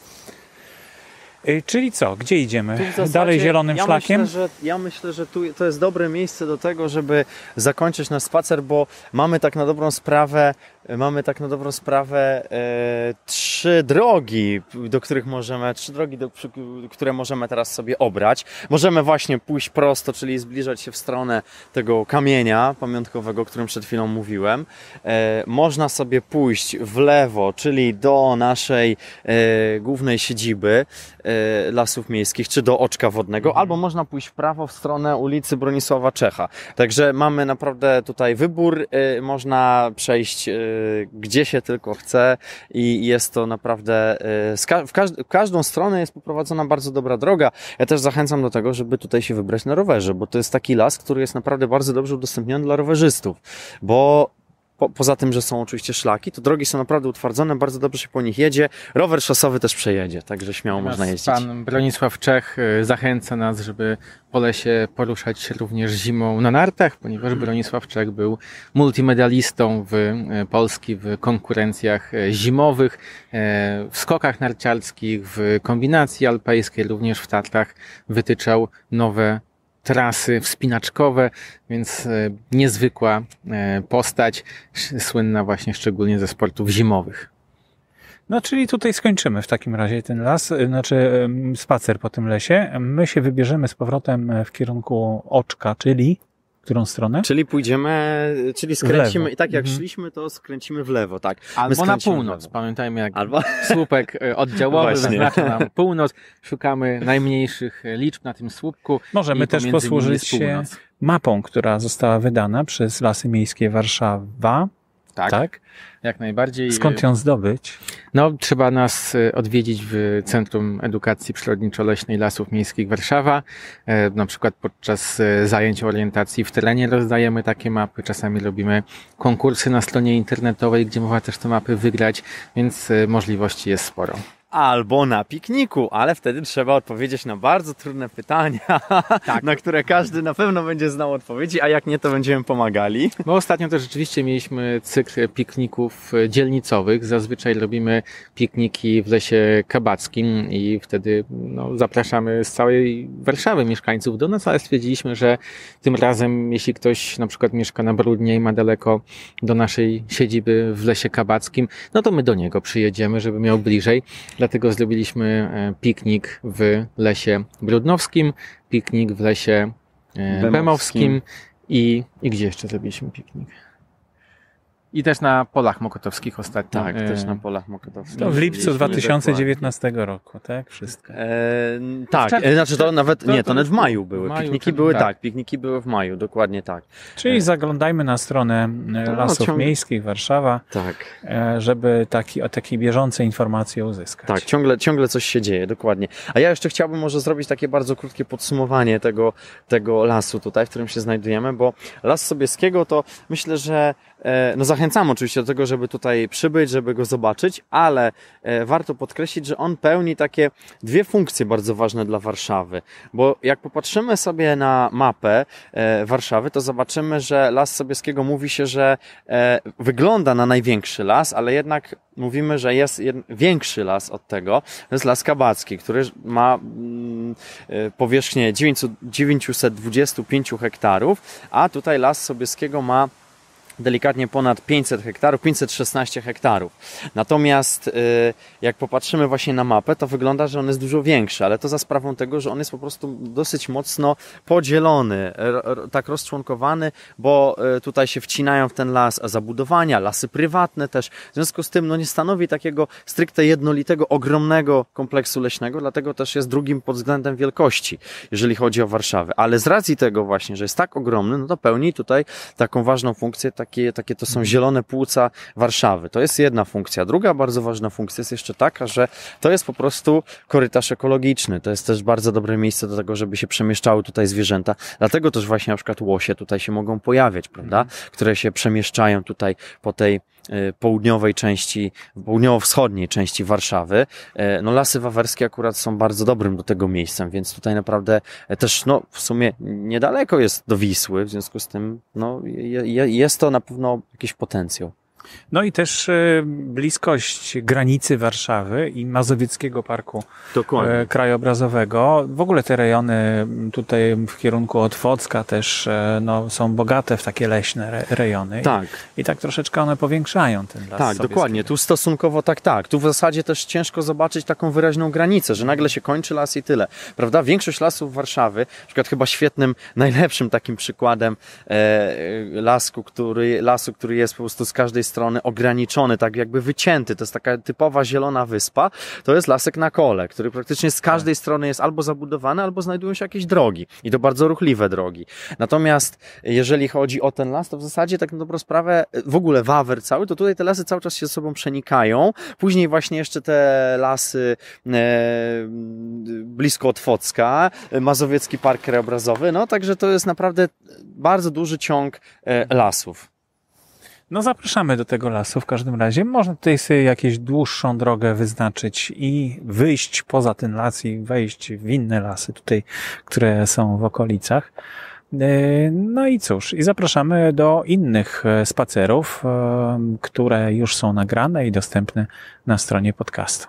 Y, czyli co, gdzie idziemy? Zasadzie, Dalej zielonym ja szlakiem? Myślę, że, ja myślę, że tu, to jest dobre miejsce do tego, żeby zakończyć nasz spacer, bo mamy tak na dobrą sprawę mamy tak na dobrą sprawę e, trzy drogi, do których możemy, trzy drogi, do, które możemy teraz sobie obrać. Możemy właśnie pójść prosto, czyli zbliżać się w stronę tego kamienia pamiątkowego, o którym przed chwilą mówiłem. E, można sobie pójść w lewo, czyli do naszej e, głównej siedziby e, Lasów Miejskich, czy do Oczka Wodnego, mhm. albo można pójść w prawo w stronę ulicy Bronisława Czecha. Także mamy naprawdę tutaj wybór, e, można przejść e, Y, gdzie się tylko chce i jest to naprawdę y, w, w każdą stronę jest poprowadzona bardzo dobra droga. Ja też zachęcam do tego, żeby tutaj się wybrać na rowerze, bo to jest taki las, który jest naprawdę bardzo dobrze udostępniony dla rowerzystów, bo po, poza tym, że są oczywiście szlaki, to drogi są naprawdę utwardzone, bardzo dobrze się po nich jedzie. Rower szosowy też przejedzie, także śmiało Teraz można jeździć. Pan Bronisław Czech y, zachęca nas, żeby po lesie poruszać się również zimą na nartach, ponieważ Bronisław Czech był multimedalistą w y, Polski w konkurencjach y, zimowych, w skokach narciarskich, w kombinacji alpejskiej, również w Tatrach wytyczał nowe trasy wspinaczkowe, więc e, niezwykła e, postać, słynna właśnie szczególnie ze sportów zimowych. No, czyli tutaj skończymy w takim razie ten las, e, znaczy spacer po tym lesie. My się wybierzemy z powrotem w kierunku oczka, czyli którą stronę? Czyli pójdziemy, czyli skręcimy, i tak jak mhm. szliśmy, to skręcimy w lewo, tak. Albo na północ, pamiętajmy jak Albo... słupek e, oddziałowy zaznacza nam północ, szukamy najmniejszych e, liczb na tym słupku. Możemy też posłużyć się mapą, która została wydana przez Lasy Miejskie Warszawa, tak. tak? jak najbardziej. E, Skąd ją zdobyć? No, trzeba nas e, odwiedzić w Centrum Edukacji Przyrodniczo-Leśnej Lasów Miejskich Warszawa. E, na przykład podczas zajęć orientacji w terenie rozdajemy takie mapy. Czasami robimy konkursy na stronie internetowej, gdzie można też te mapy wygrać, więc możliwości jest sporo albo na pikniku, ale wtedy trzeba odpowiedzieć na bardzo trudne pytania, tak. na które każdy na pewno będzie znał odpowiedzi, a jak nie, to będziemy pomagali. No ostatnio też rzeczywiście mieliśmy cykl pikników dzielnicowych. Zazwyczaj robimy pikniki w lesie kabackim i wtedy no, zapraszamy z całej Warszawy mieszkańców do nas, ale stwierdziliśmy, że tym razem, jeśli ktoś na przykład mieszka na Brudnie i ma daleko do naszej siedziby w lesie kabackim, no to my do niego przyjedziemy, żeby miał bliżej. Dlatego zrobiliśmy e, piknik w lesie brudnowskim, piknik w lesie e, bemowskim, bemowskim i, i gdzie jeszcze zrobiliśmy piknik? I też na polach mokotowskich ostatnio. Tak, też e, na polach mokotowskich. To no, w lipcu 2019 roku, tak? Wszystko. E, tak, e, znaczy to nawet, to, nie, to nawet w maju były. W maju, pikniki tak. były, tak. tak. pikniki były w maju, dokładnie tak. Czyli e. zaglądajmy na stronę tak, Lasów ciągle... Miejskich Warszawa, tak. żeby taki, o takiej bieżącej informacji uzyskać. Tak, ciągle, ciągle coś się dzieje, dokładnie. A ja jeszcze chciałbym może zrobić takie bardzo krótkie podsumowanie tego, tego lasu tutaj, w którym się znajdujemy, bo Las Sobieskiego to myślę, że no zachęcam zachęcamy oczywiście do tego, żeby tutaj przybyć, żeby go zobaczyć, ale e, warto podkreślić, że on pełni takie dwie funkcje bardzo ważne dla Warszawy, bo jak popatrzymy sobie na mapę e, Warszawy, to zobaczymy, że Las Sobieskiego mówi się, że e, wygląda na największy las, ale jednak mówimy, że jest większy las od tego. To jest Las Kabacki, który ma mm, powierzchnię 925 hektarów, a tutaj Las Sobieskiego ma delikatnie ponad 500 hektarów, 516 hektarów. Natomiast y, jak popatrzymy właśnie na mapę, to wygląda, że on jest dużo większy, ale to za sprawą tego, że on jest po prostu dosyć mocno podzielony, tak rozczłonkowany, bo y, tutaj się wcinają w ten las zabudowania, lasy prywatne też. W związku z tym no, nie stanowi takiego stricte jednolitego, ogromnego kompleksu leśnego, dlatego też jest drugim pod względem wielkości, jeżeli chodzi o Warszawę. Ale z racji tego właśnie, że jest tak ogromny, no to pełni tutaj taką ważną funkcję, tak takie, takie to są zielone płuca Warszawy. To jest jedna funkcja. Druga bardzo ważna funkcja jest jeszcze taka, że to jest po prostu korytarz ekologiczny. To jest też bardzo dobre miejsce do tego, żeby się przemieszczały tutaj zwierzęta. Dlatego też właśnie na przykład łosie tutaj się mogą pojawiać, prawda? Mhm. Które się przemieszczają tutaj po tej Y, południowej części, południowo-wschodniej części Warszawy. Y, no lasy wawerskie akurat są bardzo dobrym do tego miejscem, więc tutaj naprawdę e, też no w sumie niedaleko jest do Wisły, w związku z tym no, je, jest to na pewno jakiś potencjał. No i też e, bliskość granicy Warszawy i Mazowieckiego Parku Dokładnie. E, krajobrazowego. W ogóle te rejony tutaj w kierunku Otwocka też e, no, są bogate w takie leśne rejony. Tak. I, i tak troszeczkę one powiększają ten las. Tak, dokładnie. Tu stosunkowo tak, tak. Tu w zasadzie też ciężko zobaczyć taką wyraźną granicę, że nagle się kończy las i tyle. Prawda? Większość lasów Warszawy, na przykład chyba świetnym, najlepszym takim przykładem e, lasku, który, lasu, który jest po prostu z każdej strony strony ograniczony, tak jakby wycięty. To jest taka typowa zielona wyspa. To jest lasek na kole, który praktycznie z każdej strony jest albo zabudowany, albo znajdują się jakieś drogi. I to bardzo ruchliwe drogi. Natomiast jeżeli chodzi o ten las, to w zasadzie tak na dobrą sprawę w ogóle wawer cały, to tutaj te lasy cały czas się ze sobą przenikają. Później właśnie jeszcze te lasy e, blisko Otwocka, e, Mazowiecki Park Krajobrazowy, no także to jest naprawdę bardzo duży ciąg e, lasów. No zapraszamy do tego lasu w każdym razie. Można tutaj sobie jakieś dłuższą drogę wyznaczyć i wyjść poza ten las i wejść w inne lasy tutaj, które są w okolicach. E, no i cóż, i zapraszamy do innych e, spacerów, e, które już są nagrane i dostępne na stronie podcastu.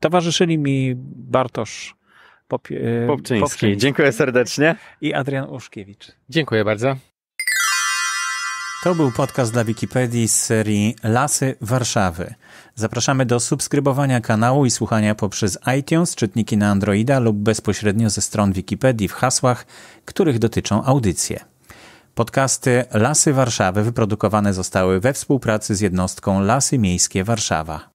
Towarzyszyli mi Bartosz Popczyński. Popczyński. Dziękuję serdecznie. I Adrian Uszkiewicz. Dziękuję bardzo. To był podcast dla Wikipedii z serii Lasy Warszawy. Zapraszamy do subskrybowania kanału i słuchania poprzez iTunes, czytniki na Androida lub bezpośrednio ze stron Wikipedii w hasłach, których dotyczą audycje. Podcasty Lasy Warszawy wyprodukowane zostały we współpracy z jednostką Lasy Miejskie Warszawa.